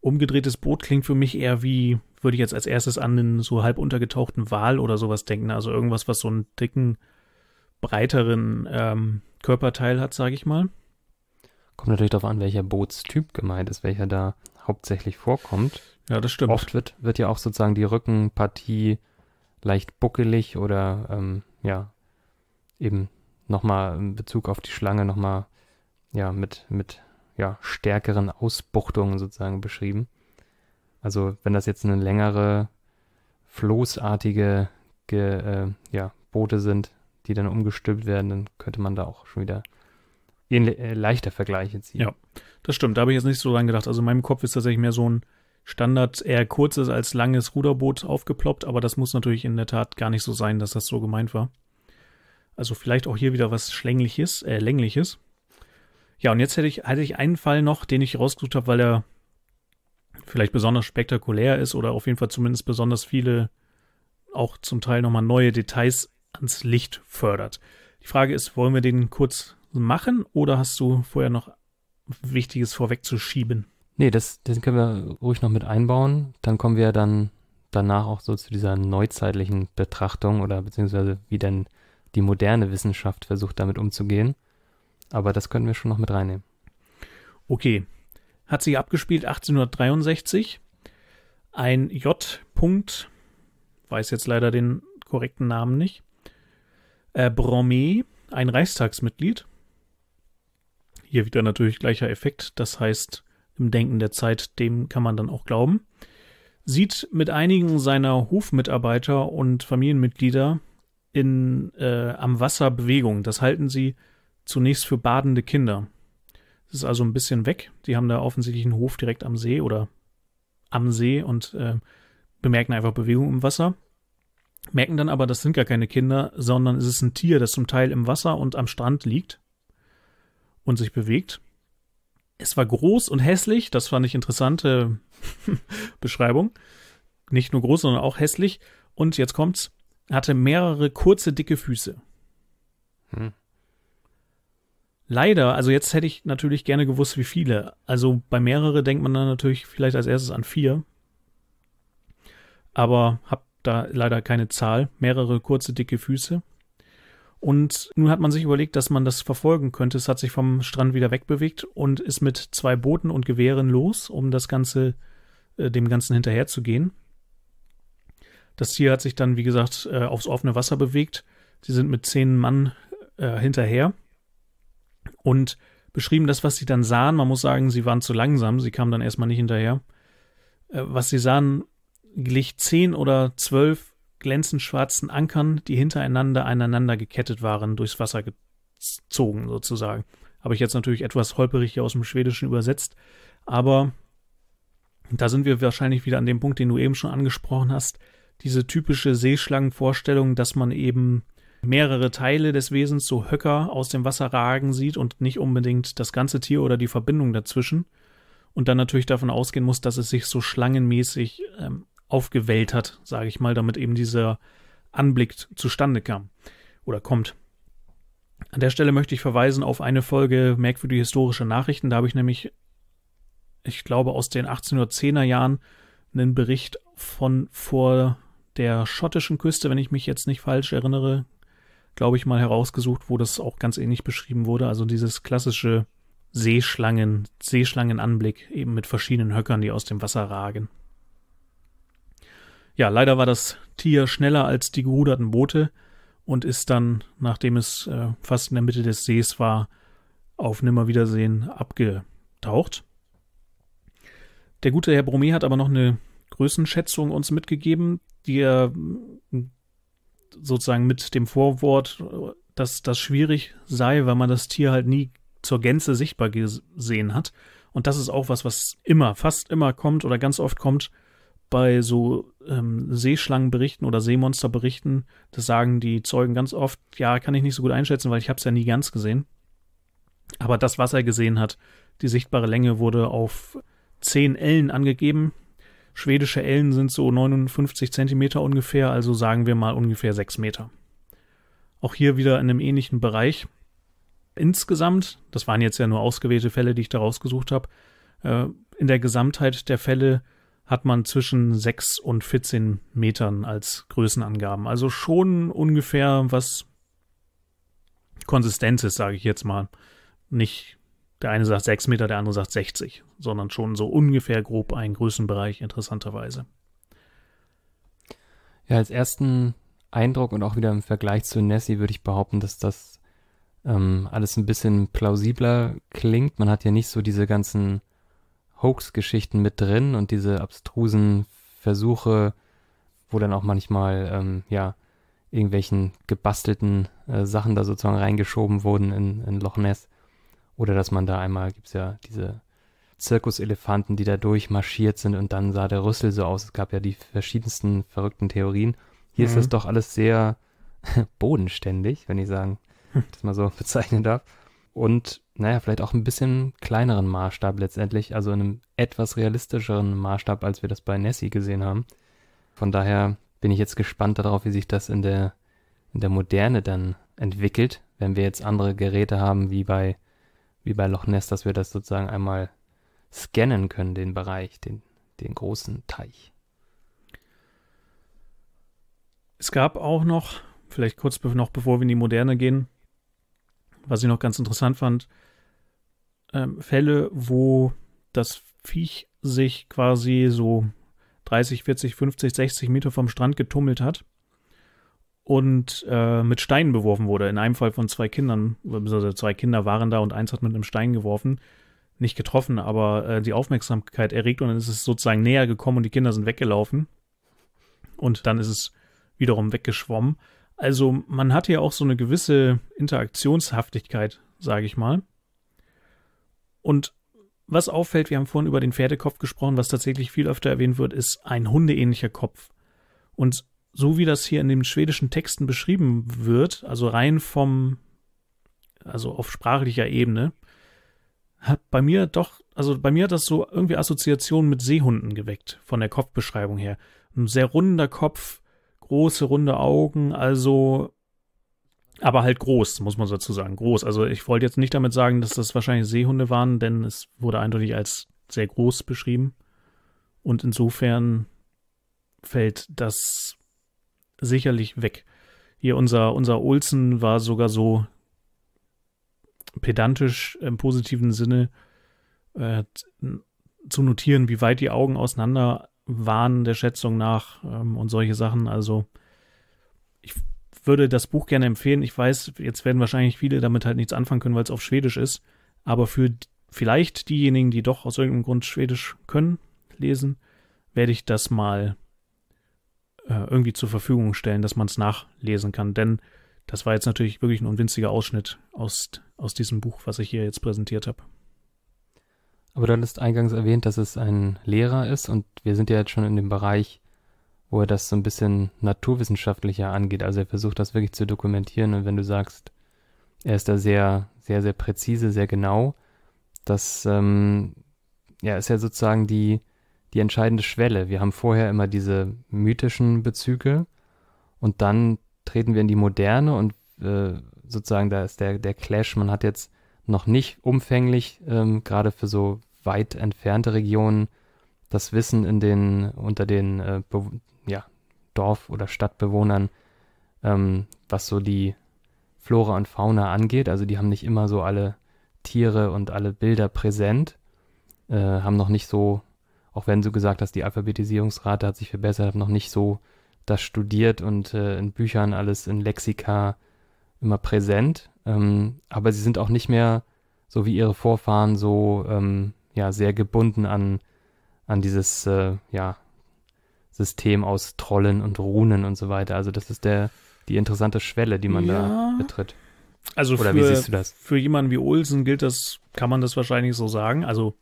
Umgedrehtes Boot klingt für mich eher wie würde ich jetzt als erstes an einen so halb untergetauchten Wal oder sowas denken. Also irgendwas, was so einen dicken, breiteren ähm, Körperteil hat, sage ich mal. Kommt natürlich darauf an, welcher Bootstyp gemeint ist, welcher da hauptsächlich vorkommt. Ja, das stimmt. Oft wird, wird ja auch sozusagen die Rückenpartie leicht buckelig oder ähm, ja, eben nochmal in Bezug auf die Schlange nochmal ja, mit, mit ja, stärkeren Ausbuchtungen sozusagen beschrieben. Also wenn das jetzt eine längere, floßartige Ge, äh, ja, Boote sind, die dann umgestülpt werden, dann könnte man da auch schon wieder äh, leichter Vergleiche ziehen. Ja, das stimmt. Da habe ich jetzt nicht so lange gedacht. Also in meinem Kopf ist tatsächlich mehr so ein Standard eher kurzes als langes Ruderboot aufgeploppt, aber das muss natürlich in der Tat gar nicht so sein, dass das so gemeint war. Also vielleicht auch hier wieder was Schlängliches, äh, Längliches. Ja, und jetzt hätte ich, hätte ich einen Fall noch, den ich rausgesucht habe, weil er vielleicht besonders spektakulär ist oder auf jeden Fall zumindest besonders viele auch zum Teil nochmal neue Details ans Licht fördert. Die Frage ist, wollen wir den kurz machen oder hast du vorher noch Wichtiges vorwegzuschieben? Nee, das, das können wir ruhig noch mit einbauen. Dann kommen wir dann danach auch so zu dieser neuzeitlichen Betrachtung oder beziehungsweise wie denn die moderne Wissenschaft versucht damit umzugehen. Aber das können wir schon noch mit reinnehmen. Okay, hat sich abgespielt 1863. Ein J. weiß jetzt leider den korrekten Namen nicht. Äh, Bromé, ein Reichstagsmitglied. Hier wieder natürlich gleicher Effekt, das heißt, im Denken der Zeit, dem kann man dann auch glauben. Sieht mit einigen seiner Hofmitarbeiter und Familienmitglieder in, äh, am Wasser Bewegung. Das halten sie zunächst für badende Kinder. Es ist also ein bisschen weg. Die haben da offensichtlich einen Hof direkt am See oder am See und äh, bemerken einfach Bewegung im Wasser. Merken dann aber, das sind gar keine Kinder, sondern es ist ein Tier, das zum Teil im Wasser und am Strand liegt und sich bewegt. Es war groß und hässlich, das fand ich interessante Beschreibung. Nicht nur groß, sondern auch hässlich. Und jetzt kommt's, hatte mehrere kurze, dicke Füße. Hm. Leider, also jetzt hätte ich natürlich gerne gewusst, wie viele. Also bei mehrere denkt man dann natürlich vielleicht als erstes an vier. Aber hab da leider keine Zahl. Mehrere kurze, dicke Füße. Und nun hat man sich überlegt, dass man das verfolgen könnte. Es hat sich vom Strand wieder wegbewegt und ist mit zwei Booten und Gewehren los, um das Ganze, äh, dem Ganzen hinterherzugehen. Das Tier hat sich dann, wie gesagt, äh, aufs offene Wasser bewegt. Sie sind mit zehn Mann äh, hinterher und beschrieben das, was sie dann sahen. Man muss sagen, sie waren zu langsam, sie kamen dann erstmal nicht hinterher. Äh, was sie sahen, glich zehn oder zwölf glänzend schwarzen Ankern, die hintereinander aneinander gekettet waren, durchs Wasser gezogen sozusagen. Habe ich jetzt natürlich etwas holperig hier aus dem Schwedischen übersetzt, aber da sind wir wahrscheinlich wieder an dem Punkt, den du eben schon angesprochen hast, diese typische Seeschlangenvorstellung, dass man eben mehrere Teile des Wesens, so Höcker, aus dem Wasser ragen sieht und nicht unbedingt das ganze Tier oder die Verbindung dazwischen. Und dann natürlich davon ausgehen muss, dass es sich so schlangenmäßig ähm, aufgewellt hat, sage ich mal, damit eben dieser Anblick zustande kam oder kommt. An der Stelle möchte ich verweisen auf eine Folge Merkwürdige historische Nachrichten. Da habe ich nämlich, ich glaube, aus den 1810er Jahren einen Bericht von vor der schottischen Küste, wenn ich mich jetzt nicht falsch erinnere, glaube ich, mal herausgesucht, wo das auch ganz ähnlich beschrieben wurde. Also dieses klassische Seeschlangen, Seeschlangenanblick eben mit verschiedenen Höckern, die aus dem Wasser ragen. Ja, leider war das Tier schneller als die geruderten Boote und ist dann, nachdem es äh, fast in der Mitte des Sees war, auf Nimmerwiedersehen abgetaucht. Der gute Herr Bromé hat aber noch eine Größenschätzung uns mitgegeben, die er sozusagen mit dem Vorwort, dass das schwierig sei, weil man das Tier halt nie zur Gänze sichtbar gesehen hat. Und das ist auch was, was immer, fast immer kommt oder ganz oft kommt bei so ähm, Seeschlangenberichten oder Seemonsterberichten. Das sagen die Zeugen ganz oft. Ja, kann ich nicht so gut einschätzen, weil ich habe es ja nie ganz gesehen. Aber das, was er gesehen hat, die sichtbare Länge wurde auf 10 Ellen angegeben. Schwedische Ellen sind so 59 Zentimeter ungefähr, also sagen wir mal ungefähr 6 Meter. Auch hier wieder in einem ähnlichen Bereich. Insgesamt, das waren jetzt ja nur ausgewählte Fälle, die ich da rausgesucht habe, äh, in der Gesamtheit der Fälle hat man zwischen 6 und 14 Metern als Größenangaben. Also schon ungefähr was Konsistenzes, sage ich jetzt mal. Nicht der eine sagt 6 Meter, der andere sagt 60 sondern schon so ungefähr grob einen Größenbereich interessanterweise. Ja, als ersten Eindruck und auch wieder im Vergleich zu Nessie würde ich behaupten, dass das ähm, alles ein bisschen plausibler klingt. Man hat ja nicht so diese ganzen Hoax-Geschichten mit drin und diese abstrusen Versuche, wo dann auch manchmal ähm, ja irgendwelchen gebastelten äh, Sachen da sozusagen reingeschoben wurden in, in Loch Ness. Oder dass man da einmal, gibt es ja diese Zirkuselefanten, die da durchmarschiert sind und dann sah der Rüssel so aus. Es gab ja die verschiedensten verrückten Theorien. Hier mhm. ist das doch alles sehr bodenständig, wenn ich sagen, hm. das mal so bezeichnen darf. Und naja, vielleicht auch ein bisschen kleineren Maßstab letztendlich, also in einem etwas realistischeren Maßstab, als wir das bei Nessie gesehen haben. Von daher bin ich jetzt gespannt darauf, wie sich das in der, in der Moderne dann entwickelt, wenn wir jetzt andere Geräte haben, wie bei, wie bei Loch Ness, dass wir das sozusagen einmal scannen können, den Bereich, den, den großen Teich. Es gab auch noch, vielleicht kurz noch bevor wir in die Moderne gehen, was ich noch ganz interessant fand, ähm, Fälle, wo das Viech sich quasi so 30, 40, 50, 60 Meter vom Strand getummelt hat und äh, mit Steinen beworfen wurde. In einem Fall von zwei Kindern, also zwei Kinder waren da und eins hat mit einem Stein geworfen nicht getroffen, aber äh, die Aufmerksamkeit erregt und dann ist es sozusagen näher gekommen und die Kinder sind weggelaufen. Und dann ist es wiederum weggeschwommen. Also man hat hier auch so eine gewisse Interaktionshaftigkeit, sage ich mal. Und was auffällt, wir haben vorhin über den Pferdekopf gesprochen, was tatsächlich viel öfter erwähnt wird, ist ein hundeähnlicher Kopf. Und so wie das hier in den schwedischen Texten beschrieben wird, also rein vom, also auf sprachlicher Ebene, hat bei mir doch, also bei mir hat das so irgendwie Assoziationen mit Seehunden geweckt, von der Kopfbeschreibung her. Ein sehr runder Kopf, große runde Augen, also aber halt groß, muss man dazu sagen, groß. Also ich wollte jetzt nicht damit sagen, dass das wahrscheinlich Seehunde waren, denn es wurde eindeutig als sehr groß beschrieben. Und insofern fällt das sicherlich weg. Hier unser, unser Olsen war sogar so pedantisch im positiven Sinne äh, zu notieren, wie weit die Augen auseinander waren, der Schätzung nach ähm, und solche Sachen. Also ich würde das Buch gerne empfehlen. Ich weiß, jetzt werden wahrscheinlich viele damit halt nichts anfangen können, weil es auf Schwedisch ist. Aber für vielleicht diejenigen, die doch aus irgendeinem Grund Schwedisch können, lesen, werde ich das mal äh, irgendwie zur Verfügung stellen, dass man es nachlesen kann. Denn das war jetzt natürlich wirklich nur ein winziger Ausschnitt aus, aus diesem Buch, was ich hier jetzt präsentiert habe. Aber du hattest eingangs erwähnt, dass es ein Lehrer ist und wir sind ja jetzt schon in dem Bereich, wo er das so ein bisschen naturwissenschaftlicher angeht. Also er versucht das wirklich zu dokumentieren und wenn du sagst, er ist da sehr, sehr, sehr präzise, sehr genau, das ähm, ja, ist ja sozusagen die, die entscheidende Schwelle. Wir haben vorher immer diese mythischen Bezüge und dann treten wir in die Moderne und äh, sozusagen da ist der, der Clash. Man hat jetzt noch nicht umfänglich, ähm, gerade für so weit entfernte Regionen, das Wissen in den, unter den äh, ja, Dorf- oder Stadtbewohnern, ähm, was so die Flora und Fauna angeht. Also die haben nicht immer so alle Tiere und alle Bilder präsent, äh, haben noch nicht so, auch wenn du gesagt hast, die Alphabetisierungsrate hat sich verbessert, haben noch nicht so das studiert und äh, in Büchern alles in Lexika immer präsent. Ähm, aber sie sind auch nicht mehr, so wie ihre Vorfahren, so ähm, ja, sehr gebunden an, an dieses äh, ja, System aus Trollen und Runen und so weiter. Also das ist der, die interessante Schwelle, die man ja. da betritt. Also Oder für, wie siehst du das? Für jemanden wie Olsen gilt das, kann man das wahrscheinlich so sagen. Also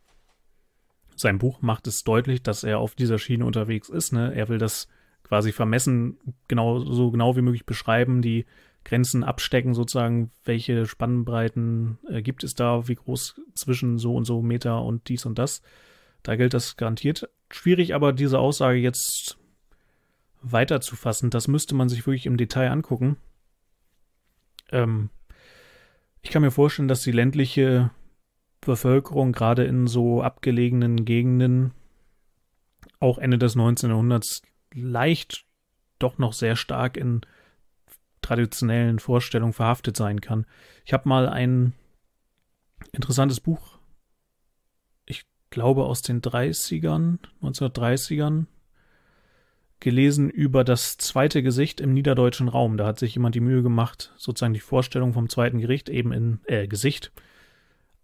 sein Buch macht es deutlich, dass er auf dieser Schiene unterwegs ist. Ne? Er will das quasi vermessen, genau so genau wie möglich beschreiben, die Grenzen abstecken, sozusagen, welche Spannbreiten äh, gibt es da, wie groß zwischen so und so Meter und dies und das. Da gilt das garantiert. Schwierig aber diese Aussage jetzt weiterzufassen, das müsste man sich wirklich im Detail angucken. Ähm, ich kann mir vorstellen, dass die ländliche Bevölkerung gerade in so abgelegenen Gegenden auch Ende des 19. Jahrhunderts leicht doch noch sehr stark in traditionellen Vorstellungen verhaftet sein kann. Ich habe mal ein interessantes Buch, ich glaube aus den 30ern, 1930ern, gelesen über das zweite Gesicht im niederdeutschen Raum. Da hat sich jemand die Mühe gemacht, sozusagen die Vorstellung vom zweiten Gericht eben in äh, Gesicht,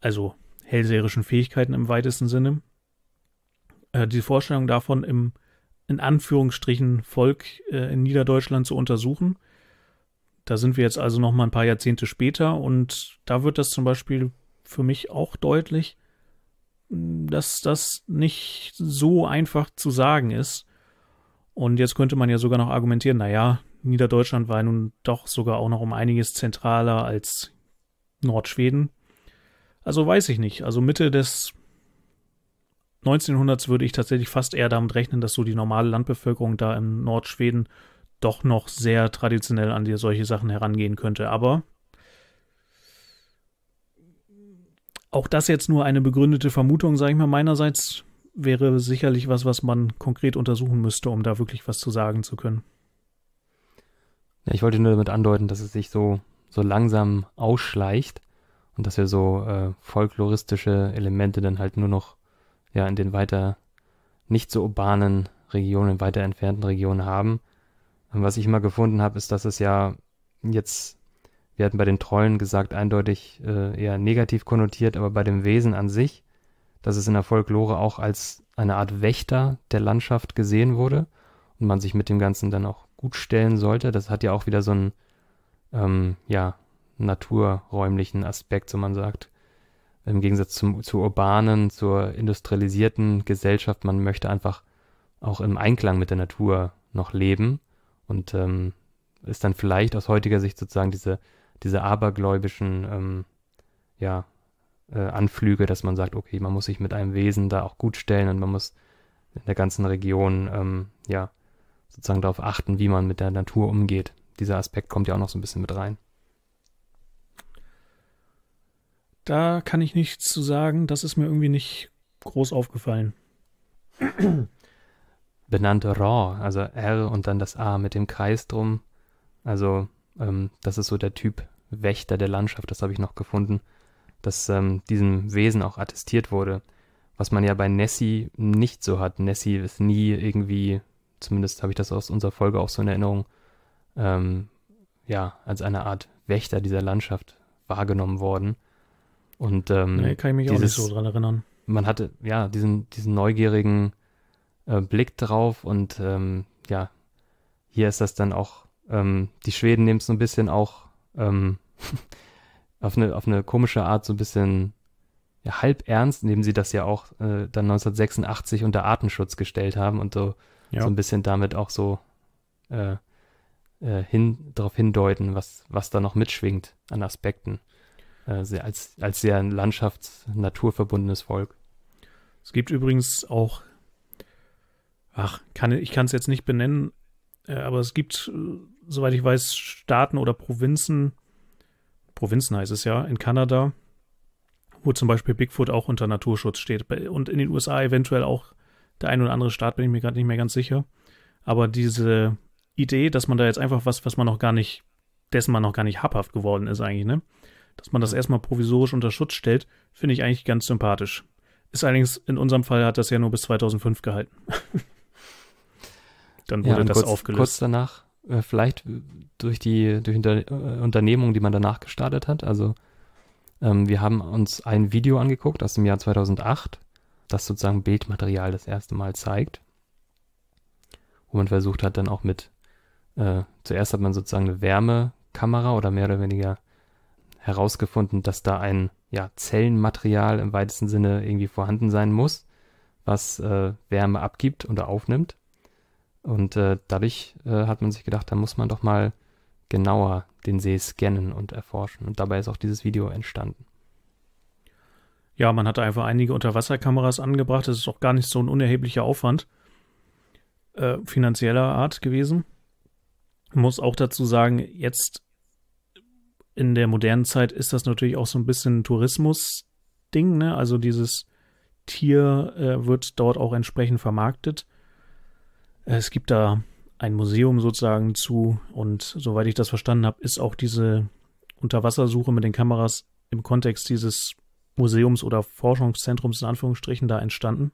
also hellseherischen Fähigkeiten im weitesten Sinne, äh, die Vorstellung davon im in Anführungsstrichen Volk äh, in Niederdeutschland zu untersuchen. Da sind wir jetzt also noch mal ein paar Jahrzehnte später und da wird das zum Beispiel für mich auch deutlich, dass das nicht so einfach zu sagen ist. Und jetzt könnte man ja sogar noch argumentieren, naja, Niederdeutschland war nun doch sogar auch noch um einiges zentraler als Nordschweden. Also weiß ich nicht. Also Mitte des 1900s würde ich tatsächlich fast eher damit rechnen, dass so die normale Landbevölkerung da in Nordschweden doch noch sehr traditionell an die solche Sachen herangehen könnte. Aber auch das jetzt nur eine begründete Vermutung, sage ich mal meinerseits, wäre sicherlich was, was man konkret untersuchen müsste, um da wirklich was zu sagen zu können. Ja, ich wollte nur damit andeuten, dass es sich so, so langsam ausschleicht und dass wir so äh, folkloristische Elemente dann halt nur noch ja in den weiter nicht so urbanen Regionen, weiter entfernten Regionen haben. Und was ich immer gefunden habe, ist, dass es ja jetzt, wir hatten bei den Trollen gesagt, eindeutig äh, eher negativ konnotiert, aber bei dem Wesen an sich, dass es in der Folklore auch als eine Art Wächter der Landschaft gesehen wurde und man sich mit dem Ganzen dann auch gut stellen sollte. Das hat ja auch wieder so einen, ähm, ja, naturräumlichen Aspekt, so man sagt im Gegensatz zum, zur urbanen, zur industrialisierten Gesellschaft, man möchte einfach auch im Einklang mit der Natur noch leben und ähm, ist dann vielleicht aus heutiger Sicht sozusagen diese, diese abergläubischen ähm, ja, äh, Anflüge, dass man sagt, okay, man muss sich mit einem Wesen da auch gut stellen und man muss in der ganzen Region ähm, ja sozusagen darauf achten, wie man mit der Natur umgeht. Dieser Aspekt kommt ja auch noch so ein bisschen mit rein. Da kann ich nichts zu sagen. Das ist mir irgendwie nicht groß aufgefallen. Benannt Raw, also R und dann das A mit dem Kreis drum. Also, ähm, das ist so der Typ Wächter der Landschaft, das habe ich noch gefunden, dass ähm, diesem Wesen auch attestiert wurde. Was man ja bei Nessie nicht so hat. Nessie ist nie irgendwie, zumindest habe ich das aus unserer Folge auch so in Erinnerung, ähm, ja, als eine Art Wächter dieser Landschaft wahrgenommen worden. Und ähm, nee, kann ich mich dieses, auch nicht so dran erinnern. Man hatte ja diesen, diesen neugierigen äh, Blick drauf und ähm, ja, hier ist das dann auch, ähm, die Schweden nehmen es so ein bisschen auch ähm, auf, eine, auf eine komische Art so ein bisschen ja, halb ernst, indem sie das ja auch äh, dann 1986 unter Artenschutz gestellt haben und so, ja. so ein bisschen damit auch so äh, äh, hin, darauf hindeuten, was, was da noch mitschwingt an Aspekten. Äh, sehr, als, als sehr landschafts-naturverbundenes Volk. Es gibt übrigens auch, ach, kann, ich kann es jetzt nicht benennen, äh, aber es gibt, äh, soweit ich weiß, Staaten oder Provinzen, Provinzen heißt es ja, in Kanada, wo zum Beispiel Bigfoot auch unter Naturschutz steht. Und in den USA eventuell auch der ein oder andere Staat, bin ich mir gerade nicht mehr ganz sicher. Aber diese Idee, dass man da jetzt einfach was, was man noch gar nicht, dessen man noch gar nicht habhaft geworden ist eigentlich, ne? dass man das mhm. erstmal provisorisch unter Schutz stellt, finde ich eigentlich ganz sympathisch. Ist allerdings in unserem Fall hat das ja nur bis 2005 gehalten. Dann wurde ja, das kurz, aufgelöst. Kurz danach, äh, vielleicht durch die durch Unter äh, Unternehmung, die man danach gestartet hat. Also ähm, wir haben uns ein Video angeguckt aus dem Jahr 2008, das sozusagen Bildmaterial das erste Mal zeigt, wo man versucht hat, dann auch mit äh, zuerst hat man sozusagen eine Wärmekamera oder mehr oder weniger herausgefunden, dass da ein ja, Zellenmaterial im weitesten Sinne irgendwie vorhanden sein muss, was äh, Wärme abgibt oder aufnimmt. Und äh, dadurch äh, hat man sich gedacht, da muss man doch mal genauer den See scannen und erforschen. Und dabei ist auch dieses Video entstanden. Ja, man hat einfach einige Unterwasserkameras angebracht. Das ist auch gar nicht so ein unerheblicher Aufwand äh, finanzieller Art gewesen. Muss auch dazu sagen, jetzt in der modernen Zeit ist das natürlich auch so ein bisschen Tourismus-Ding, ne? Also dieses Tier äh, wird dort auch entsprechend vermarktet. Äh, es gibt da ein Museum sozusagen zu und soweit ich das verstanden habe, ist auch diese Unterwassersuche mit den Kameras im Kontext dieses Museums oder Forschungszentrums in Anführungsstrichen da entstanden.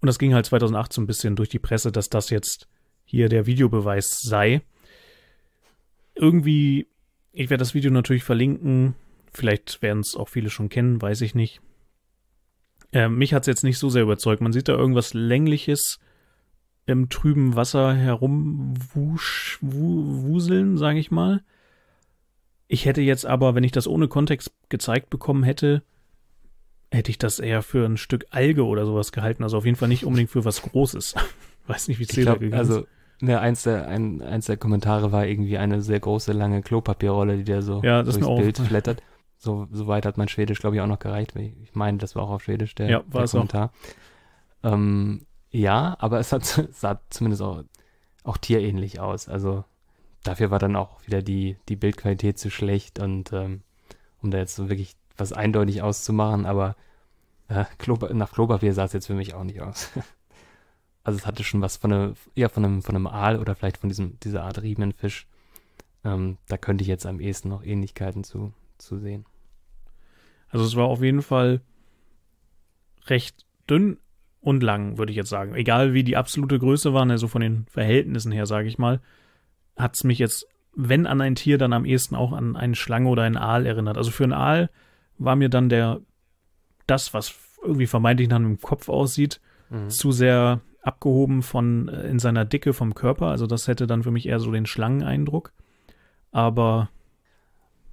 Und das ging halt 2008 so ein bisschen durch die Presse, dass das jetzt hier der Videobeweis sei. Irgendwie ich werde das Video natürlich verlinken. Vielleicht werden es auch viele schon kennen, weiß ich nicht. Äh, mich hat es jetzt nicht so sehr überzeugt. Man sieht da irgendwas Längliches im trüben Wasser herumwuseln, sage ich mal. Ich hätte jetzt aber, wenn ich das ohne Kontext gezeigt bekommen hätte, hätte ich das eher für ein Stück Alge oder sowas gehalten. Also auf jeden Fall nicht unbedingt für was Großes. Weiß nicht, wie es dir gegangen ist. Also Ne, eins der, ein, eins der Kommentare war irgendwie eine sehr große, lange Klopapierrolle, die da so ja, das durchs Bild auf. flattert. So, so weit hat mein Schwedisch, glaube ich, auch noch gereicht. Ich meine, das war auch auf Schwedisch der, ja, war der Kommentar. Ähm, ja, aber es hat, es sah zumindest auch, auch tierähnlich aus. Also dafür war dann auch wieder die, die Bildqualität zu schlecht und ähm, um da jetzt so wirklich was eindeutig auszumachen, aber äh, Klopa nach Klopapier sah es jetzt für mich auch nicht aus. Also es hatte schon was von einem, eher von einem, von einem Aal oder vielleicht von diesem, dieser Art Riemenfisch. Ähm, da könnte ich jetzt am ehesten noch Ähnlichkeiten zu, zu sehen. Also es war auf jeden Fall recht dünn und lang, würde ich jetzt sagen. Egal wie die absolute Größe war, also von den Verhältnissen her, sage ich mal, hat es mich jetzt, wenn an ein Tier, dann am ehesten auch an eine Schlange oder einen Aal erinnert. Also für einen Aal war mir dann der das, was irgendwie vermeintlich nach einem Kopf aussieht, mhm. zu sehr abgehoben von äh, in seiner Dicke vom Körper. Also das hätte dann für mich eher so den Schlangeneindruck. Aber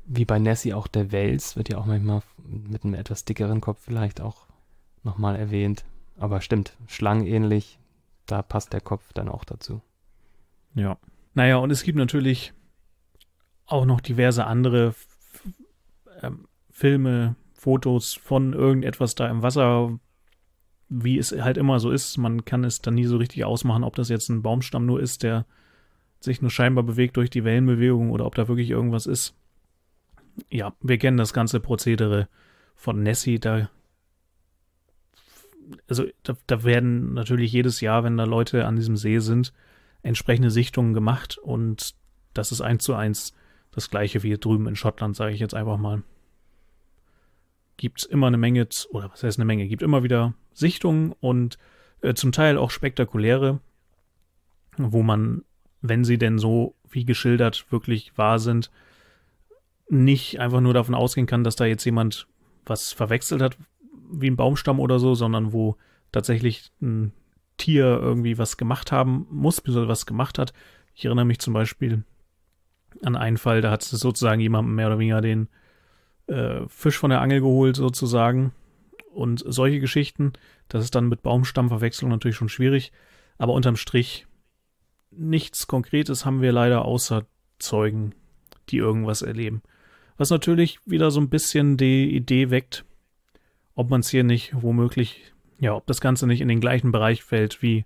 wie bei Nessie auch der Wels wird ja auch manchmal mit einem etwas dickeren Kopf vielleicht auch nochmal erwähnt. Aber stimmt, schlangenähnlich, da passt der Kopf dann auch dazu. Ja. Naja, und es gibt natürlich auch noch diverse andere ähm, Filme, Fotos von irgendetwas da im Wasser, wie es halt immer so ist, man kann es dann nie so richtig ausmachen, ob das jetzt ein Baumstamm nur ist, der sich nur scheinbar bewegt durch die Wellenbewegung oder ob da wirklich irgendwas ist. Ja, wir kennen das ganze Prozedere von Nessie, da also da, da werden natürlich jedes Jahr, wenn da Leute an diesem See sind, entsprechende Sichtungen gemacht und das ist eins zu eins das gleiche wie drüben in Schottland, sage ich jetzt einfach mal gibt es immer eine Menge, oder was heißt eine Menge, gibt immer wieder Sichtungen und äh, zum Teil auch spektakuläre, wo man, wenn sie denn so wie geschildert wirklich wahr sind, nicht einfach nur davon ausgehen kann, dass da jetzt jemand was verwechselt hat, wie ein Baumstamm oder so, sondern wo tatsächlich ein Tier irgendwie was gemacht haben muss, beziehungsweise was gemacht hat. Ich erinnere mich zum Beispiel an einen Fall, da hat es sozusagen jemandem mehr oder weniger den äh, Fisch von der Angel geholt sozusagen und solche Geschichten. Das ist dann mit Baumstammverwechslung natürlich schon schwierig. Aber unterm Strich nichts Konkretes haben wir leider außer Zeugen, die irgendwas erleben. Was natürlich wieder so ein bisschen die Idee weckt, ob man es hier nicht womöglich, ja, ob das Ganze nicht in den gleichen Bereich fällt wie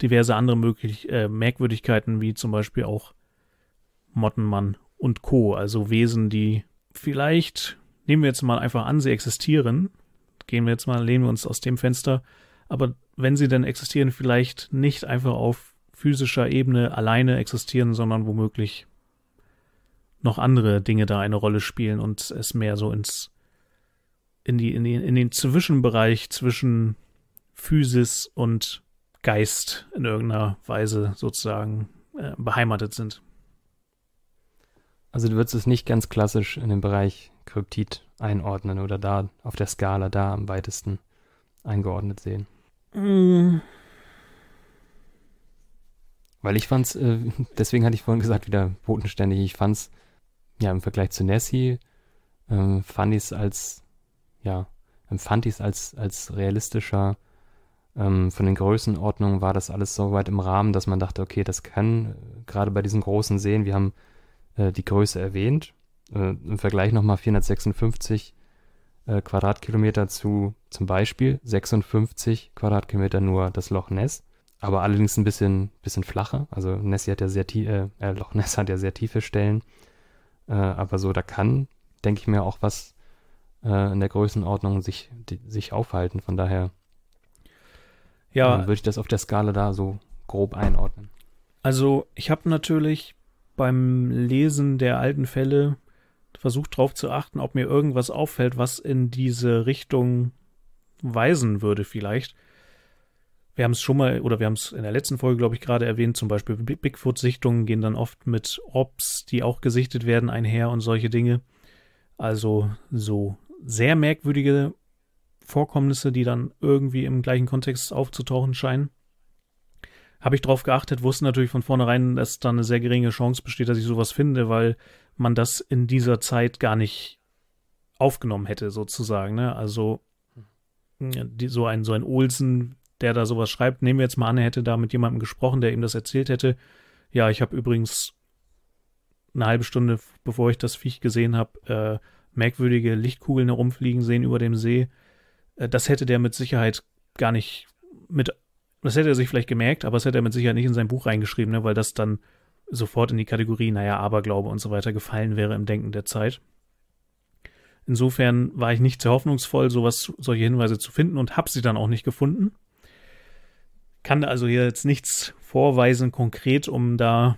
diverse andere möglich, äh, Merkwürdigkeiten, wie zum Beispiel auch Mottenmann und Co., also Wesen, die vielleicht nehmen wir jetzt mal einfach an, sie existieren. Gehen wir jetzt mal, lehnen wir uns aus dem Fenster. Aber wenn sie denn existieren, vielleicht nicht einfach auf physischer Ebene alleine existieren, sondern womöglich noch andere Dinge da eine Rolle spielen und es mehr so ins in die in den, in den Zwischenbereich zwischen Physis und Geist in irgendeiner Weise sozusagen äh, beheimatet sind. Also du würdest es nicht ganz klassisch in den Bereich Kryptid einordnen oder da auf der Skala da am weitesten eingeordnet sehen. Mhm. Weil ich fand's, äh, deswegen hatte ich vorhin gesagt, wieder bodenständig. Ich fand's, ja, im Vergleich zu Nessie, äh, fand ich's als, ja, empfand ich's als, als realistischer. Ähm, von den Größenordnungen war das alles so weit im Rahmen, dass man dachte, okay, das kann, äh, gerade bei diesen großen Seen, wir haben äh, die Größe erwähnt. Äh, Im Vergleich nochmal 456 äh, Quadratkilometer zu zum Beispiel 56 Quadratkilometer nur das Loch Ness, aber allerdings ein bisschen, bisschen flacher. Also Ness hat ja sehr tiefe, äh, äh, Loch Ness hat ja sehr tiefe Stellen. Äh, aber so, da kann, denke ich mir, auch was äh, in der Größenordnung sich, die, sich aufhalten. Von daher ja, äh, würde ich das auf der Skala da so grob einordnen. Also ich habe natürlich beim Lesen der alten Fälle versucht darauf zu achten, ob mir irgendwas auffällt, was in diese Richtung weisen würde vielleicht. Wir haben es schon mal, oder wir haben es in der letzten Folge, glaube ich, gerade erwähnt, zum Beispiel Bigfoot-Sichtungen gehen dann oft mit Orbs, die auch gesichtet werden, einher und solche Dinge. Also so sehr merkwürdige Vorkommnisse, die dann irgendwie im gleichen Kontext aufzutauchen scheinen habe ich drauf geachtet, wusste natürlich von vornherein, dass da eine sehr geringe Chance besteht, dass ich sowas finde, weil man das in dieser Zeit gar nicht aufgenommen hätte, sozusagen. Ne? Also die, so ein, so ein Olsen, der da sowas schreibt, nehmen wir jetzt mal an, er hätte da mit jemandem gesprochen, der ihm das erzählt hätte. Ja, ich habe übrigens eine halbe Stunde, bevor ich das Viech gesehen habe, äh, merkwürdige Lichtkugeln herumfliegen sehen über dem See. Äh, das hätte der mit Sicherheit gar nicht mit das hätte er sich vielleicht gemerkt, aber das hätte er mit Sicherheit nicht in sein Buch reingeschrieben, ne, weil das dann sofort in die Kategorie, naja, Aberglaube und so weiter gefallen wäre im Denken der Zeit. Insofern war ich nicht sehr hoffnungsvoll, sowas, solche Hinweise zu finden und habe sie dann auch nicht gefunden. Kann also hier jetzt nichts vorweisen konkret, um da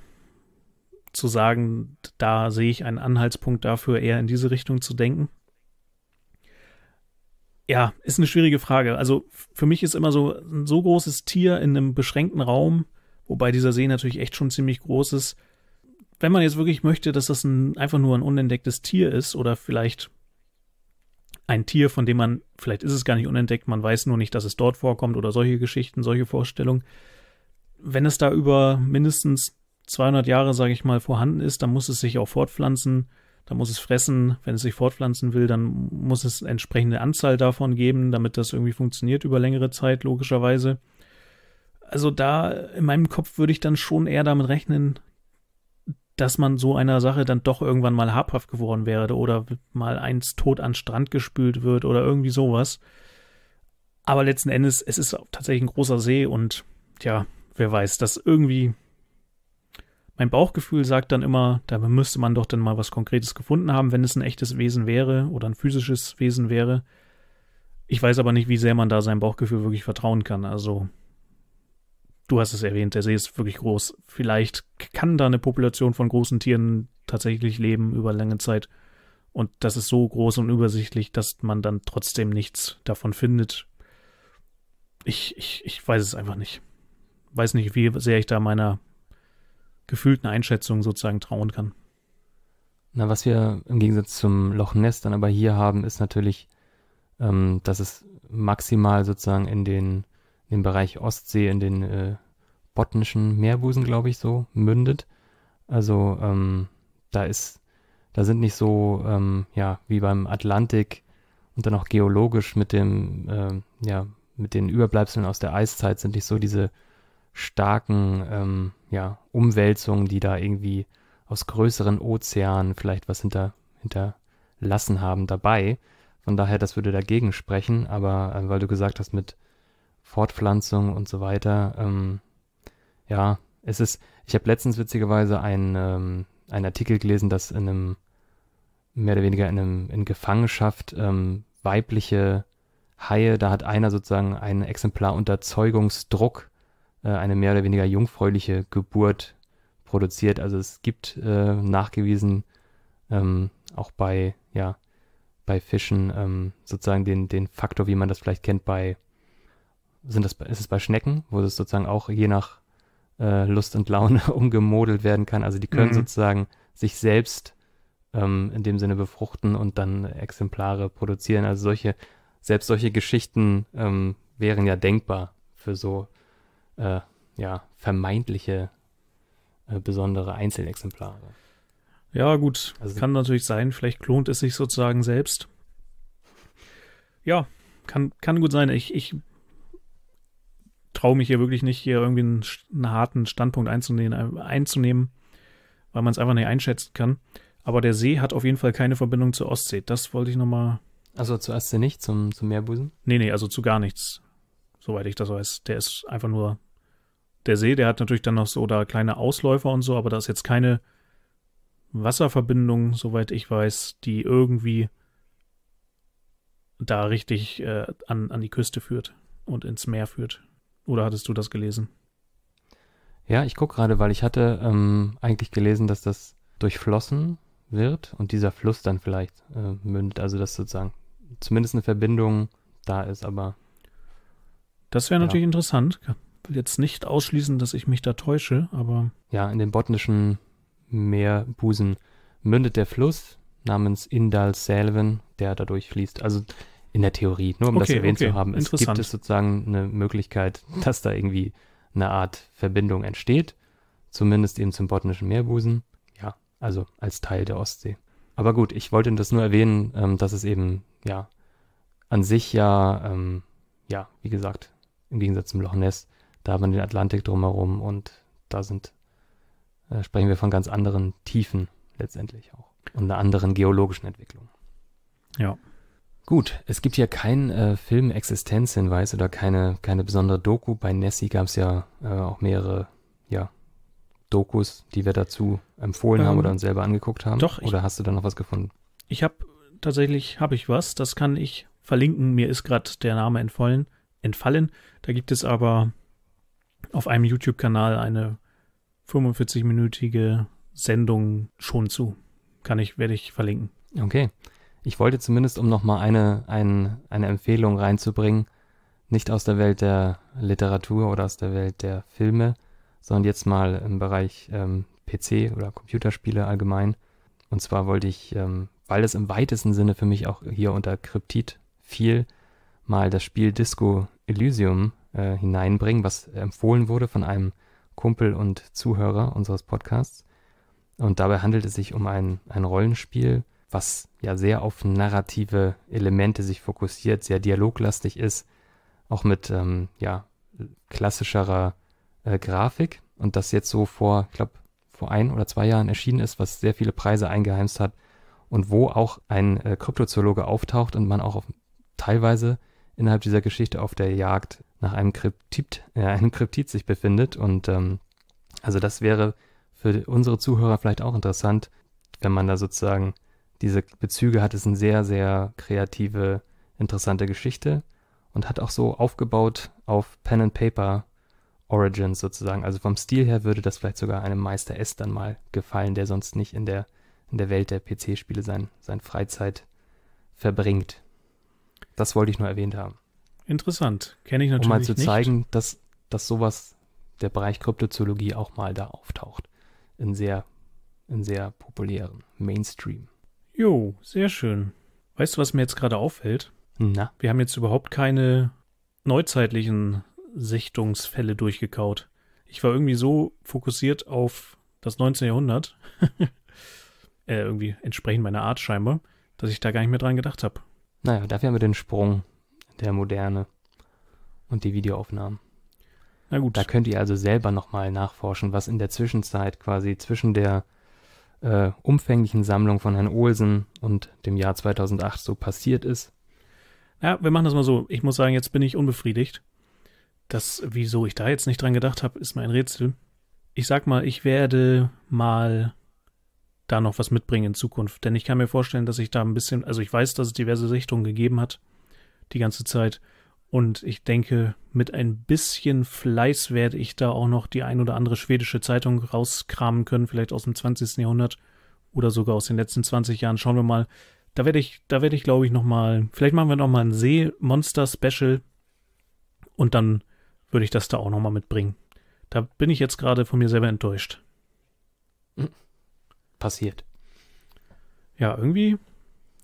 zu sagen, da sehe ich einen Anhaltspunkt dafür, eher in diese Richtung zu denken. Ja, ist eine schwierige Frage. Also für mich ist immer so ein so großes Tier in einem beschränkten Raum, wobei dieser See natürlich echt schon ziemlich groß ist. Wenn man jetzt wirklich möchte, dass das ein, einfach nur ein unentdecktes Tier ist oder vielleicht ein Tier, von dem man, vielleicht ist es gar nicht unentdeckt, man weiß nur nicht, dass es dort vorkommt oder solche Geschichten, solche Vorstellungen. Wenn es da über mindestens 200 Jahre, sage ich mal, vorhanden ist, dann muss es sich auch fortpflanzen da muss es fressen, wenn es sich fortpflanzen will, dann muss es entsprechende Anzahl davon geben, damit das irgendwie funktioniert über längere Zeit, logischerweise. Also da in meinem Kopf würde ich dann schon eher damit rechnen, dass man so einer Sache dann doch irgendwann mal habhaft geworden wäre oder mal eins tot an Strand gespült wird oder irgendwie sowas. Aber letzten Endes, es ist tatsächlich ein großer See und ja, wer weiß, dass irgendwie mein Bauchgefühl sagt dann immer, da müsste man doch dann mal was Konkretes gefunden haben, wenn es ein echtes Wesen wäre oder ein physisches Wesen wäre. Ich weiß aber nicht, wie sehr man da seinem Bauchgefühl wirklich vertrauen kann. Also, du hast es erwähnt, der See ist wirklich groß. Vielleicht kann da eine Population von großen Tieren tatsächlich leben über lange Zeit. Und das ist so groß und übersichtlich, dass man dann trotzdem nichts davon findet. Ich, ich, ich weiß es einfach nicht. Weiß nicht, wie sehr ich da meiner gefühlten Einschätzungen sozusagen trauen kann. Na, was wir im Gegensatz zum Loch Ness dann aber hier haben, ist natürlich, ähm, dass es maximal sozusagen in den, in den Bereich Ostsee, in den äh, botnischen Meerbusen, glaube ich, so mündet. Also ähm, da ist, da sind nicht so, ähm, ja, wie beim Atlantik und dann auch geologisch mit dem, äh, ja, mit den Überbleibseln aus der Eiszeit sind nicht so diese starken ähm, ja, Umwälzungen, die da irgendwie aus größeren Ozeanen vielleicht was hinter, hinterlassen haben dabei. Von daher, das würde dagegen sprechen, aber äh, weil du gesagt hast mit Fortpflanzung und so weiter, ähm, ja, es ist, ich habe letztens witzigerweise einen, ähm, einen Artikel gelesen, dass in einem, mehr oder weniger in, einem, in Gefangenschaft ähm, weibliche Haie, da hat einer sozusagen ein Exemplar unter Zeugungsdruck äh, eine mehr oder weniger jungfräuliche Geburt produziert. Also es gibt äh, nachgewiesen, ähm, auch bei, ja, bei Fischen ähm, sozusagen den, den Faktor, wie man das vielleicht kennt bei, sind das, ist es bei Schnecken, wo es sozusagen auch je nach äh, Lust und Laune umgemodelt werden kann. Also die können mhm. sozusagen sich selbst ähm, in dem Sinne befruchten und dann Exemplare produzieren. Also solche, selbst solche Geschichten ähm, wären ja denkbar für so äh, ja, vermeintliche äh, besondere Einzelexemplare. Ja, gut. Also, kann natürlich sein. Vielleicht klont es sich sozusagen selbst. Ja, kann, kann gut sein. Ich, ich traue mich hier wirklich nicht, hier irgendwie einen, einen harten Standpunkt einzunehmen, einzunehmen weil man es einfach nicht einschätzen kann. Aber der See hat auf jeden Fall keine Verbindung zur Ostsee. Das wollte ich nochmal. Also zur Ostsee nicht, zum, zum Meerbusen? Nee, nee, also zu gar nichts soweit ich das weiß. Der ist einfach nur der See, der hat natürlich dann noch so da kleine Ausläufer und so, aber da ist jetzt keine Wasserverbindung, soweit ich weiß, die irgendwie da richtig äh, an, an die Küste führt und ins Meer führt. Oder hattest du das gelesen? Ja, ich gucke gerade, weil ich hatte ähm, eigentlich gelesen, dass das durchflossen wird und dieser Fluss dann vielleicht äh, mündet. Also dass sozusagen zumindest eine Verbindung da ist, aber das wäre genau. natürlich ja. interessant. Will jetzt nicht ausschließen, dass ich mich da täusche, aber. Ja, in den botnischen Meerbusen mündet der Fluss namens Indalselven, der dadurch fließt. Also in der Theorie, nur um okay, das erwähnt okay. zu haben. Es gibt es sozusagen eine Möglichkeit, dass da irgendwie eine Art Verbindung entsteht. Zumindest eben zum botnischen Meerbusen. Ja, also als Teil der Ostsee. Aber gut, ich wollte das nur erwähnen, ähm, dass es eben, ja, an sich ja, ähm, ja, wie gesagt, im Gegensatz zum Loch Ness, da hat man den Atlantik drumherum und da sind, äh, sprechen wir von ganz anderen Tiefen letztendlich auch und einer anderen geologischen Entwicklung. Ja. Gut, es gibt hier keinen äh, Film-Existenzhinweis oder keine, keine besondere Doku. Bei Nessie gab es ja äh, auch mehrere, ja, Dokus, die wir dazu empfohlen ähm, haben oder uns selber angeguckt haben? Doch. Oder ich, hast du da noch was gefunden? Ich habe tatsächlich, hab ich was, das kann ich verlinken. Mir ist gerade der Name entfallen entfallen. Da gibt es aber auf einem YouTube-Kanal eine 45-minütige Sendung schon zu. Kann ich, werde ich verlinken. Okay. Ich wollte zumindest, um nochmal eine, ein, eine Empfehlung reinzubringen, nicht aus der Welt der Literatur oder aus der Welt der Filme, sondern jetzt mal im Bereich ähm, PC oder Computerspiele allgemein. Und zwar wollte ich, ähm, weil es im weitesten Sinne für mich auch hier unter Kryptid fiel, mal das Spiel Disco Elysium äh, hineinbringen, was empfohlen wurde von einem Kumpel und Zuhörer unseres Podcasts. Und dabei handelt es sich um ein, ein Rollenspiel, was ja sehr auf narrative Elemente sich fokussiert, sehr dialoglastig ist, auch mit ähm, ja, klassischerer äh, Grafik. Und das jetzt so vor, ich glaube, vor ein oder zwei Jahren erschienen ist, was sehr viele Preise eingeheimst hat und wo auch ein äh, Kryptozoologe auftaucht und man auch auf, teilweise innerhalb dieser Geschichte auf der Jagd nach einem Kryptid, äh, einem Kryptid sich befindet. Und ähm, also das wäre für unsere Zuhörer vielleicht auch interessant, wenn man da sozusagen diese Bezüge hat. Es ist eine sehr, sehr kreative, interessante Geschichte und hat auch so aufgebaut auf Pen and Paper Origins sozusagen. Also vom Stil her würde das vielleicht sogar einem Meister S dann mal gefallen, der sonst nicht in der, in der Welt der PC-Spiele sein, sein Freizeit verbringt. Das wollte ich nur erwähnt haben. Interessant. Kenne ich natürlich. Um mal zu zeigen, dass, dass sowas, der Bereich Kryptozoologie auch mal da auftaucht. In sehr, in sehr populären Mainstream. Jo, sehr schön. Weißt du, was mir jetzt gerade auffällt? Na? Wir haben jetzt überhaupt keine neuzeitlichen Sichtungsfälle durchgekaut. Ich war irgendwie so fokussiert auf das 19. Jahrhundert, äh, irgendwie entsprechend meiner Art scheinbar, dass ich da gar nicht mehr dran gedacht habe. Naja, dafür haben wir den Sprung der Moderne und die Videoaufnahmen. Na gut. Da könnt ihr also selber nochmal nachforschen, was in der Zwischenzeit quasi zwischen der äh, umfänglichen Sammlung von Herrn Olsen und dem Jahr 2008 so passiert ist. Ja, wir machen das mal so. Ich muss sagen, jetzt bin ich unbefriedigt. Das, wieso ich da jetzt nicht dran gedacht habe, ist mein Rätsel. Ich sag mal, ich werde mal da noch was mitbringen in Zukunft. Denn ich kann mir vorstellen, dass ich da ein bisschen, also ich weiß, dass es diverse Sichtungen gegeben hat, die ganze Zeit. Und ich denke, mit ein bisschen Fleiß werde ich da auch noch die ein oder andere schwedische Zeitung rauskramen können, vielleicht aus dem 20. Jahrhundert oder sogar aus den letzten 20 Jahren. Schauen wir mal. Da werde ich, da werde ich, glaube ich, nochmal, vielleicht machen wir nochmal ein See-Monster-Special und dann würde ich das da auch nochmal mitbringen. Da bin ich jetzt gerade von mir selber enttäuscht. Mhm passiert. Ja, irgendwie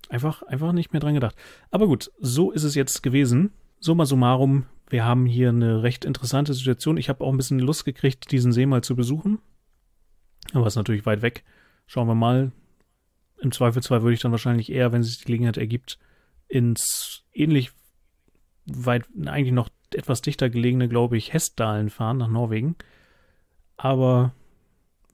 einfach, einfach nicht mehr dran gedacht. Aber gut, so ist es jetzt gewesen. Summa summarum, wir haben hier eine recht interessante Situation. Ich habe auch ein bisschen Lust gekriegt, diesen See mal zu besuchen. Aber es ist natürlich weit weg. Schauen wir mal. Im Zweifelsfall würde ich dann wahrscheinlich eher, wenn sich die Gelegenheit ergibt, ins ähnlich weit, eigentlich noch etwas dichter gelegene, glaube ich, Hestdalen fahren nach Norwegen. Aber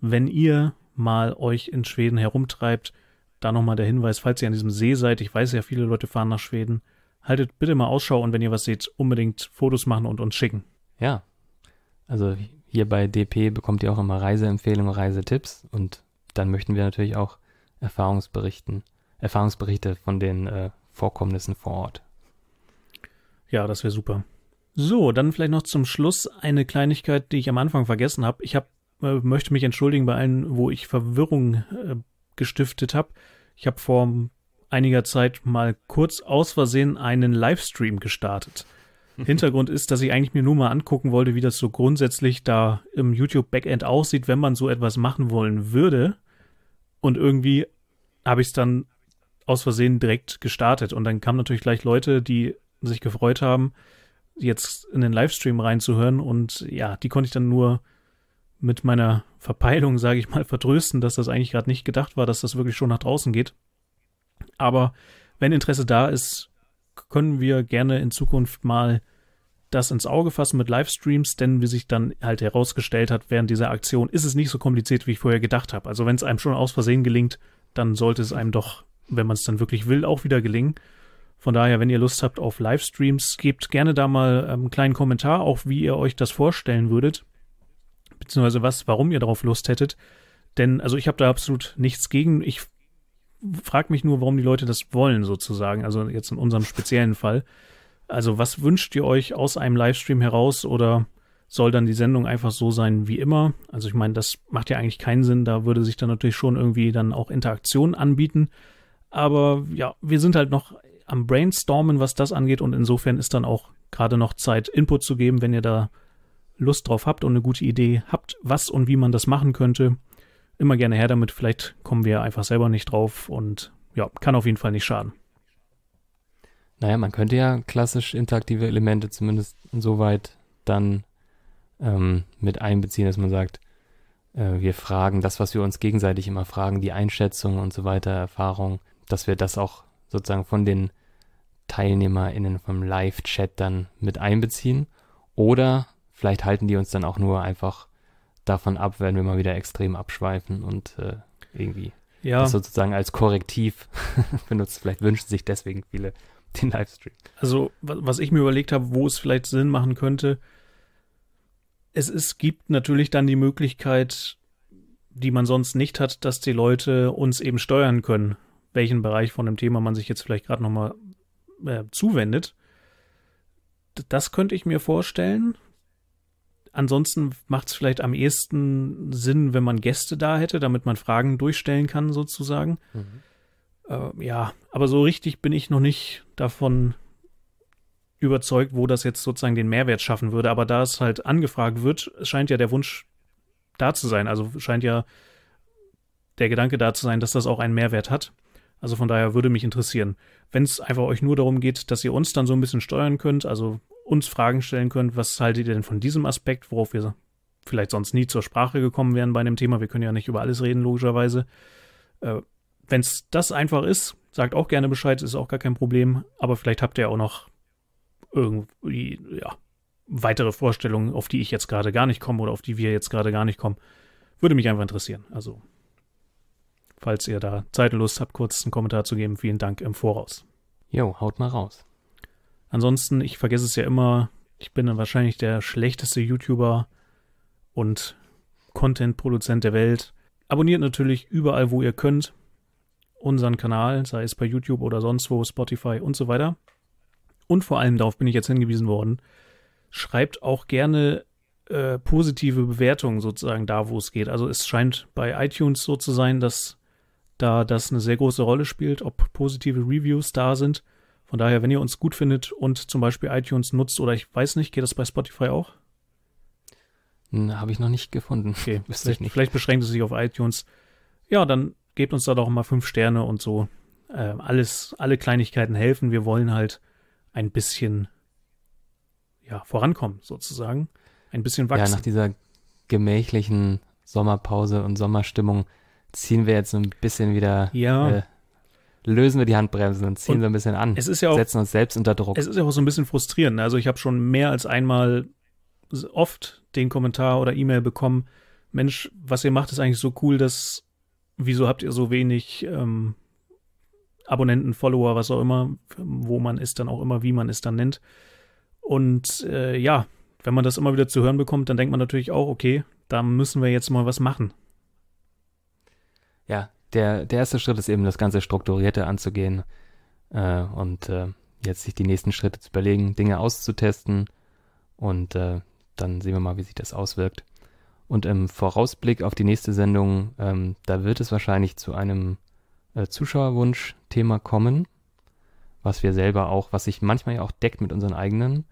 wenn ihr mal euch in Schweden herumtreibt, da nochmal der Hinweis, falls ihr an diesem See seid, ich weiß ja, viele Leute fahren nach Schweden, haltet bitte mal Ausschau und wenn ihr was seht, unbedingt Fotos machen und uns schicken. Ja, also hier bei DP bekommt ihr auch immer Reiseempfehlungen, Reisetipps und dann möchten wir natürlich auch Erfahrungsberichten, Erfahrungsberichte von den äh, Vorkommnissen vor Ort. Ja, das wäre super. So, dann vielleicht noch zum Schluss eine Kleinigkeit, die ich am Anfang vergessen habe. Ich habe möchte mich entschuldigen bei allen, wo ich Verwirrung äh, gestiftet habe. Ich habe vor einiger Zeit mal kurz aus Versehen einen Livestream gestartet. Hintergrund ist, dass ich eigentlich mir nur mal angucken wollte, wie das so grundsätzlich da im YouTube-Backend aussieht, wenn man so etwas machen wollen würde. Und irgendwie habe ich es dann aus Versehen direkt gestartet. Und dann kamen natürlich gleich Leute, die sich gefreut haben, jetzt in den Livestream reinzuhören. Und ja, die konnte ich dann nur mit meiner Verpeilung, sage ich mal, vertrösten, dass das eigentlich gerade nicht gedacht war, dass das wirklich schon nach draußen geht. Aber wenn Interesse da ist, können wir gerne in Zukunft mal das ins Auge fassen mit Livestreams, denn wie sich dann halt herausgestellt hat während dieser Aktion, ist es nicht so kompliziert, wie ich vorher gedacht habe. Also wenn es einem schon aus Versehen gelingt, dann sollte es einem doch, wenn man es dann wirklich will, auch wieder gelingen. Von daher, wenn ihr Lust habt auf Livestreams, gebt gerne da mal ähm, einen kleinen Kommentar, auch wie ihr euch das vorstellen würdet beziehungsweise was, warum ihr darauf Lust hättet. Denn, also ich habe da absolut nichts gegen. Ich frage mich nur, warum die Leute das wollen, sozusagen. Also jetzt in unserem speziellen Fall. Also, was wünscht ihr euch aus einem Livestream heraus oder soll dann die Sendung einfach so sein wie immer? Also, ich meine, das macht ja eigentlich keinen Sinn. Da würde sich dann natürlich schon irgendwie dann auch Interaktion anbieten. Aber ja, wir sind halt noch am Brainstormen, was das angeht. Und insofern ist dann auch gerade noch Zeit, Input zu geben, wenn ihr da Lust drauf habt und eine gute Idee habt, was und wie man das machen könnte, immer gerne her damit. Vielleicht kommen wir einfach selber nicht drauf und ja, kann auf jeden Fall nicht schaden. Naja, man könnte ja klassisch interaktive Elemente zumindest insoweit dann ähm, mit einbeziehen, dass man sagt, äh, wir fragen das, was wir uns gegenseitig immer fragen, die Einschätzung und so weiter, Erfahrung, dass wir das auch sozusagen von den TeilnehmerInnen vom Live-Chat dann mit einbeziehen. Oder vielleicht halten die uns dann auch nur einfach davon ab, wenn wir mal wieder extrem abschweifen und äh, irgendwie ja. das sozusagen als Korrektiv benutzt. Vielleicht wünschen sich deswegen viele den Livestream. Also, was ich mir überlegt habe, wo es vielleicht Sinn machen könnte, es, es gibt natürlich dann die Möglichkeit, die man sonst nicht hat, dass die Leute uns eben steuern können, welchen Bereich von dem Thema man sich jetzt vielleicht gerade nochmal äh, zuwendet. Das könnte ich mir vorstellen. Ansonsten macht es vielleicht am ehesten Sinn, wenn man Gäste da hätte, damit man Fragen durchstellen kann, sozusagen. Mhm. Äh, ja, aber so richtig bin ich noch nicht davon überzeugt, wo das jetzt sozusagen den Mehrwert schaffen würde. Aber da es halt angefragt wird, scheint ja der Wunsch da zu sein. Also scheint ja der Gedanke da zu sein, dass das auch einen Mehrwert hat. Also von daher würde mich interessieren, wenn es einfach euch nur darum geht, dass ihr uns dann so ein bisschen steuern könnt, also uns Fragen stellen könnt, was haltet ihr denn von diesem Aspekt, worauf wir vielleicht sonst nie zur Sprache gekommen wären bei einem Thema. Wir können ja nicht über alles reden, logischerweise. Äh, Wenn es das einfach ist, sagt auch gerne Bescheid, ist auch gar kein Problem. Aber vielleicht habt ihr auch noch irgendwie, ja, weitere Vorstellungen, auf die ich jetzt gerade gar nicht komme oder auf die wir jetzt gerade gar nicht kommen. Würde mich einfach interessieren. Also, falls ihr da Zeit und Lust habt, kurz einen Kommentar zu geben, vielen Dank im Voraus. Jo, haut mal raus. Ansonsten, ich vergesse es ja immer, ich bin dann wahrscheinlich der schlechteste YouTuber und Content-Produzent der Welt. Abonniert natürlich überall, wo ihr könnt, unseren Kanal, sei es bei YouTube oder sonst wo, Spotify und so weiter. Und vor allem, darauf bin ich jetzt hingewiesen worden, schreibt auch gerne äh, positive Bewertungen sozusagen da, wo es geht. Also es scheint bei iTunes so zu sein, dass da das eine sehr große Rolle spielt, ob positive Reviews da sind. Von daher, wenn ihr uns gut findet und zum Beispiel iTunes nutzt oder ich weiß nicht, geht das bei Spotify auch? Hm, habe ich noch nicht gefunden. Okay, Wüsste vielleicht, ich nicht. vielleicht beschränkt es sich auf iTunes. Ja, dann gebt uns da doch mal fünf Sterne und so. Äh, alles, alle Kleinigkeiten helfen. Wir wollen halt ein bisschen ja, vorankommen, sozusagen. Ein bisschen wachsen. Ja, nach dieser gemächlichen Sommerpause und Sommerstimmung ziehen wir jetzt so ein bisschen wieder ja. äh, lösen wir die Handbremsen und ziehen und so ein bisschen an. Es ist ja auch, setzen uns selbst unter Druck. Es ist ja auch so ein bisschen frustrierend. Ne? Also ich habe schon mehr als einmal oft den Kommentar oder E-Mail bekommen, Mensch, was ihr macht, ist eigentlich so cool, dass wieso habt ihr so wenig ähm, Abonnenten, Follower, was auch immer, wo man es dann auch immer, wie man es dann nennt. Und äh, ja, wenn man das immer wieder zu hören bekommt, dann denkt man natürlich auch, okay, da müssen wir jetzt mal was machen. Ja, der, der erste Schritt ist eben, das Ganze strukturierte anzugehen äh, und äh, jetzt sich die nächsten Schritte zu überlegen, Dinge auszutesten und äh, dann sehen wir mal, wie sich das auswirkt. Und im Vorausblick auf die nächste Sendung, ähm, da wird es wahrscheinlich zu einem äh, Zuschauerwunsch-Thema kommen, was wir selber auch, was sich manchmal ja auch deckt mit unseren eigenen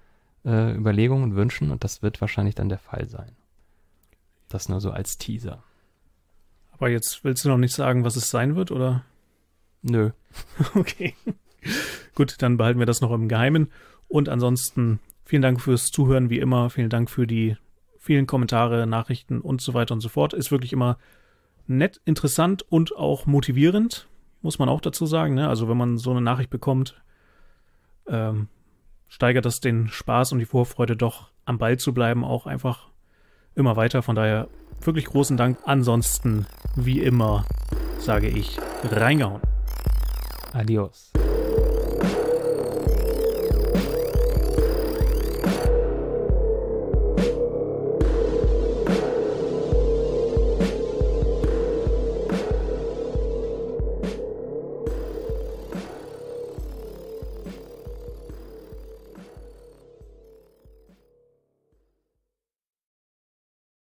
äh, Überlegungen und Wünschen und das wird wahrscheinlich dann der Fall sein. Das nur so als Teaser. Aber jetzt willst du noch nicht sagen, was es sein wird, oder? Nö. Okay. Gut, dann behalten wir das noch im Geheimen. Und ansonsten vielen Dank fürs Zuhören, wie immer. Vielen Dank für die vielen Kommentare, Nachrichten und so weiter und so fort. Ist wirklich immer nett, interessant und auch motivierend, muss man auch dazu sagen. Ne? Also wenn man so eine Nachricht bekommt, ähm, steigert das den Spaß und die Vorfreude doch, am Ball zu bleiben, auch einfach immer weiter. Von daher wirklich großen Dank. Ansonsten, wie immer, sage ich, reingehauen. Adios.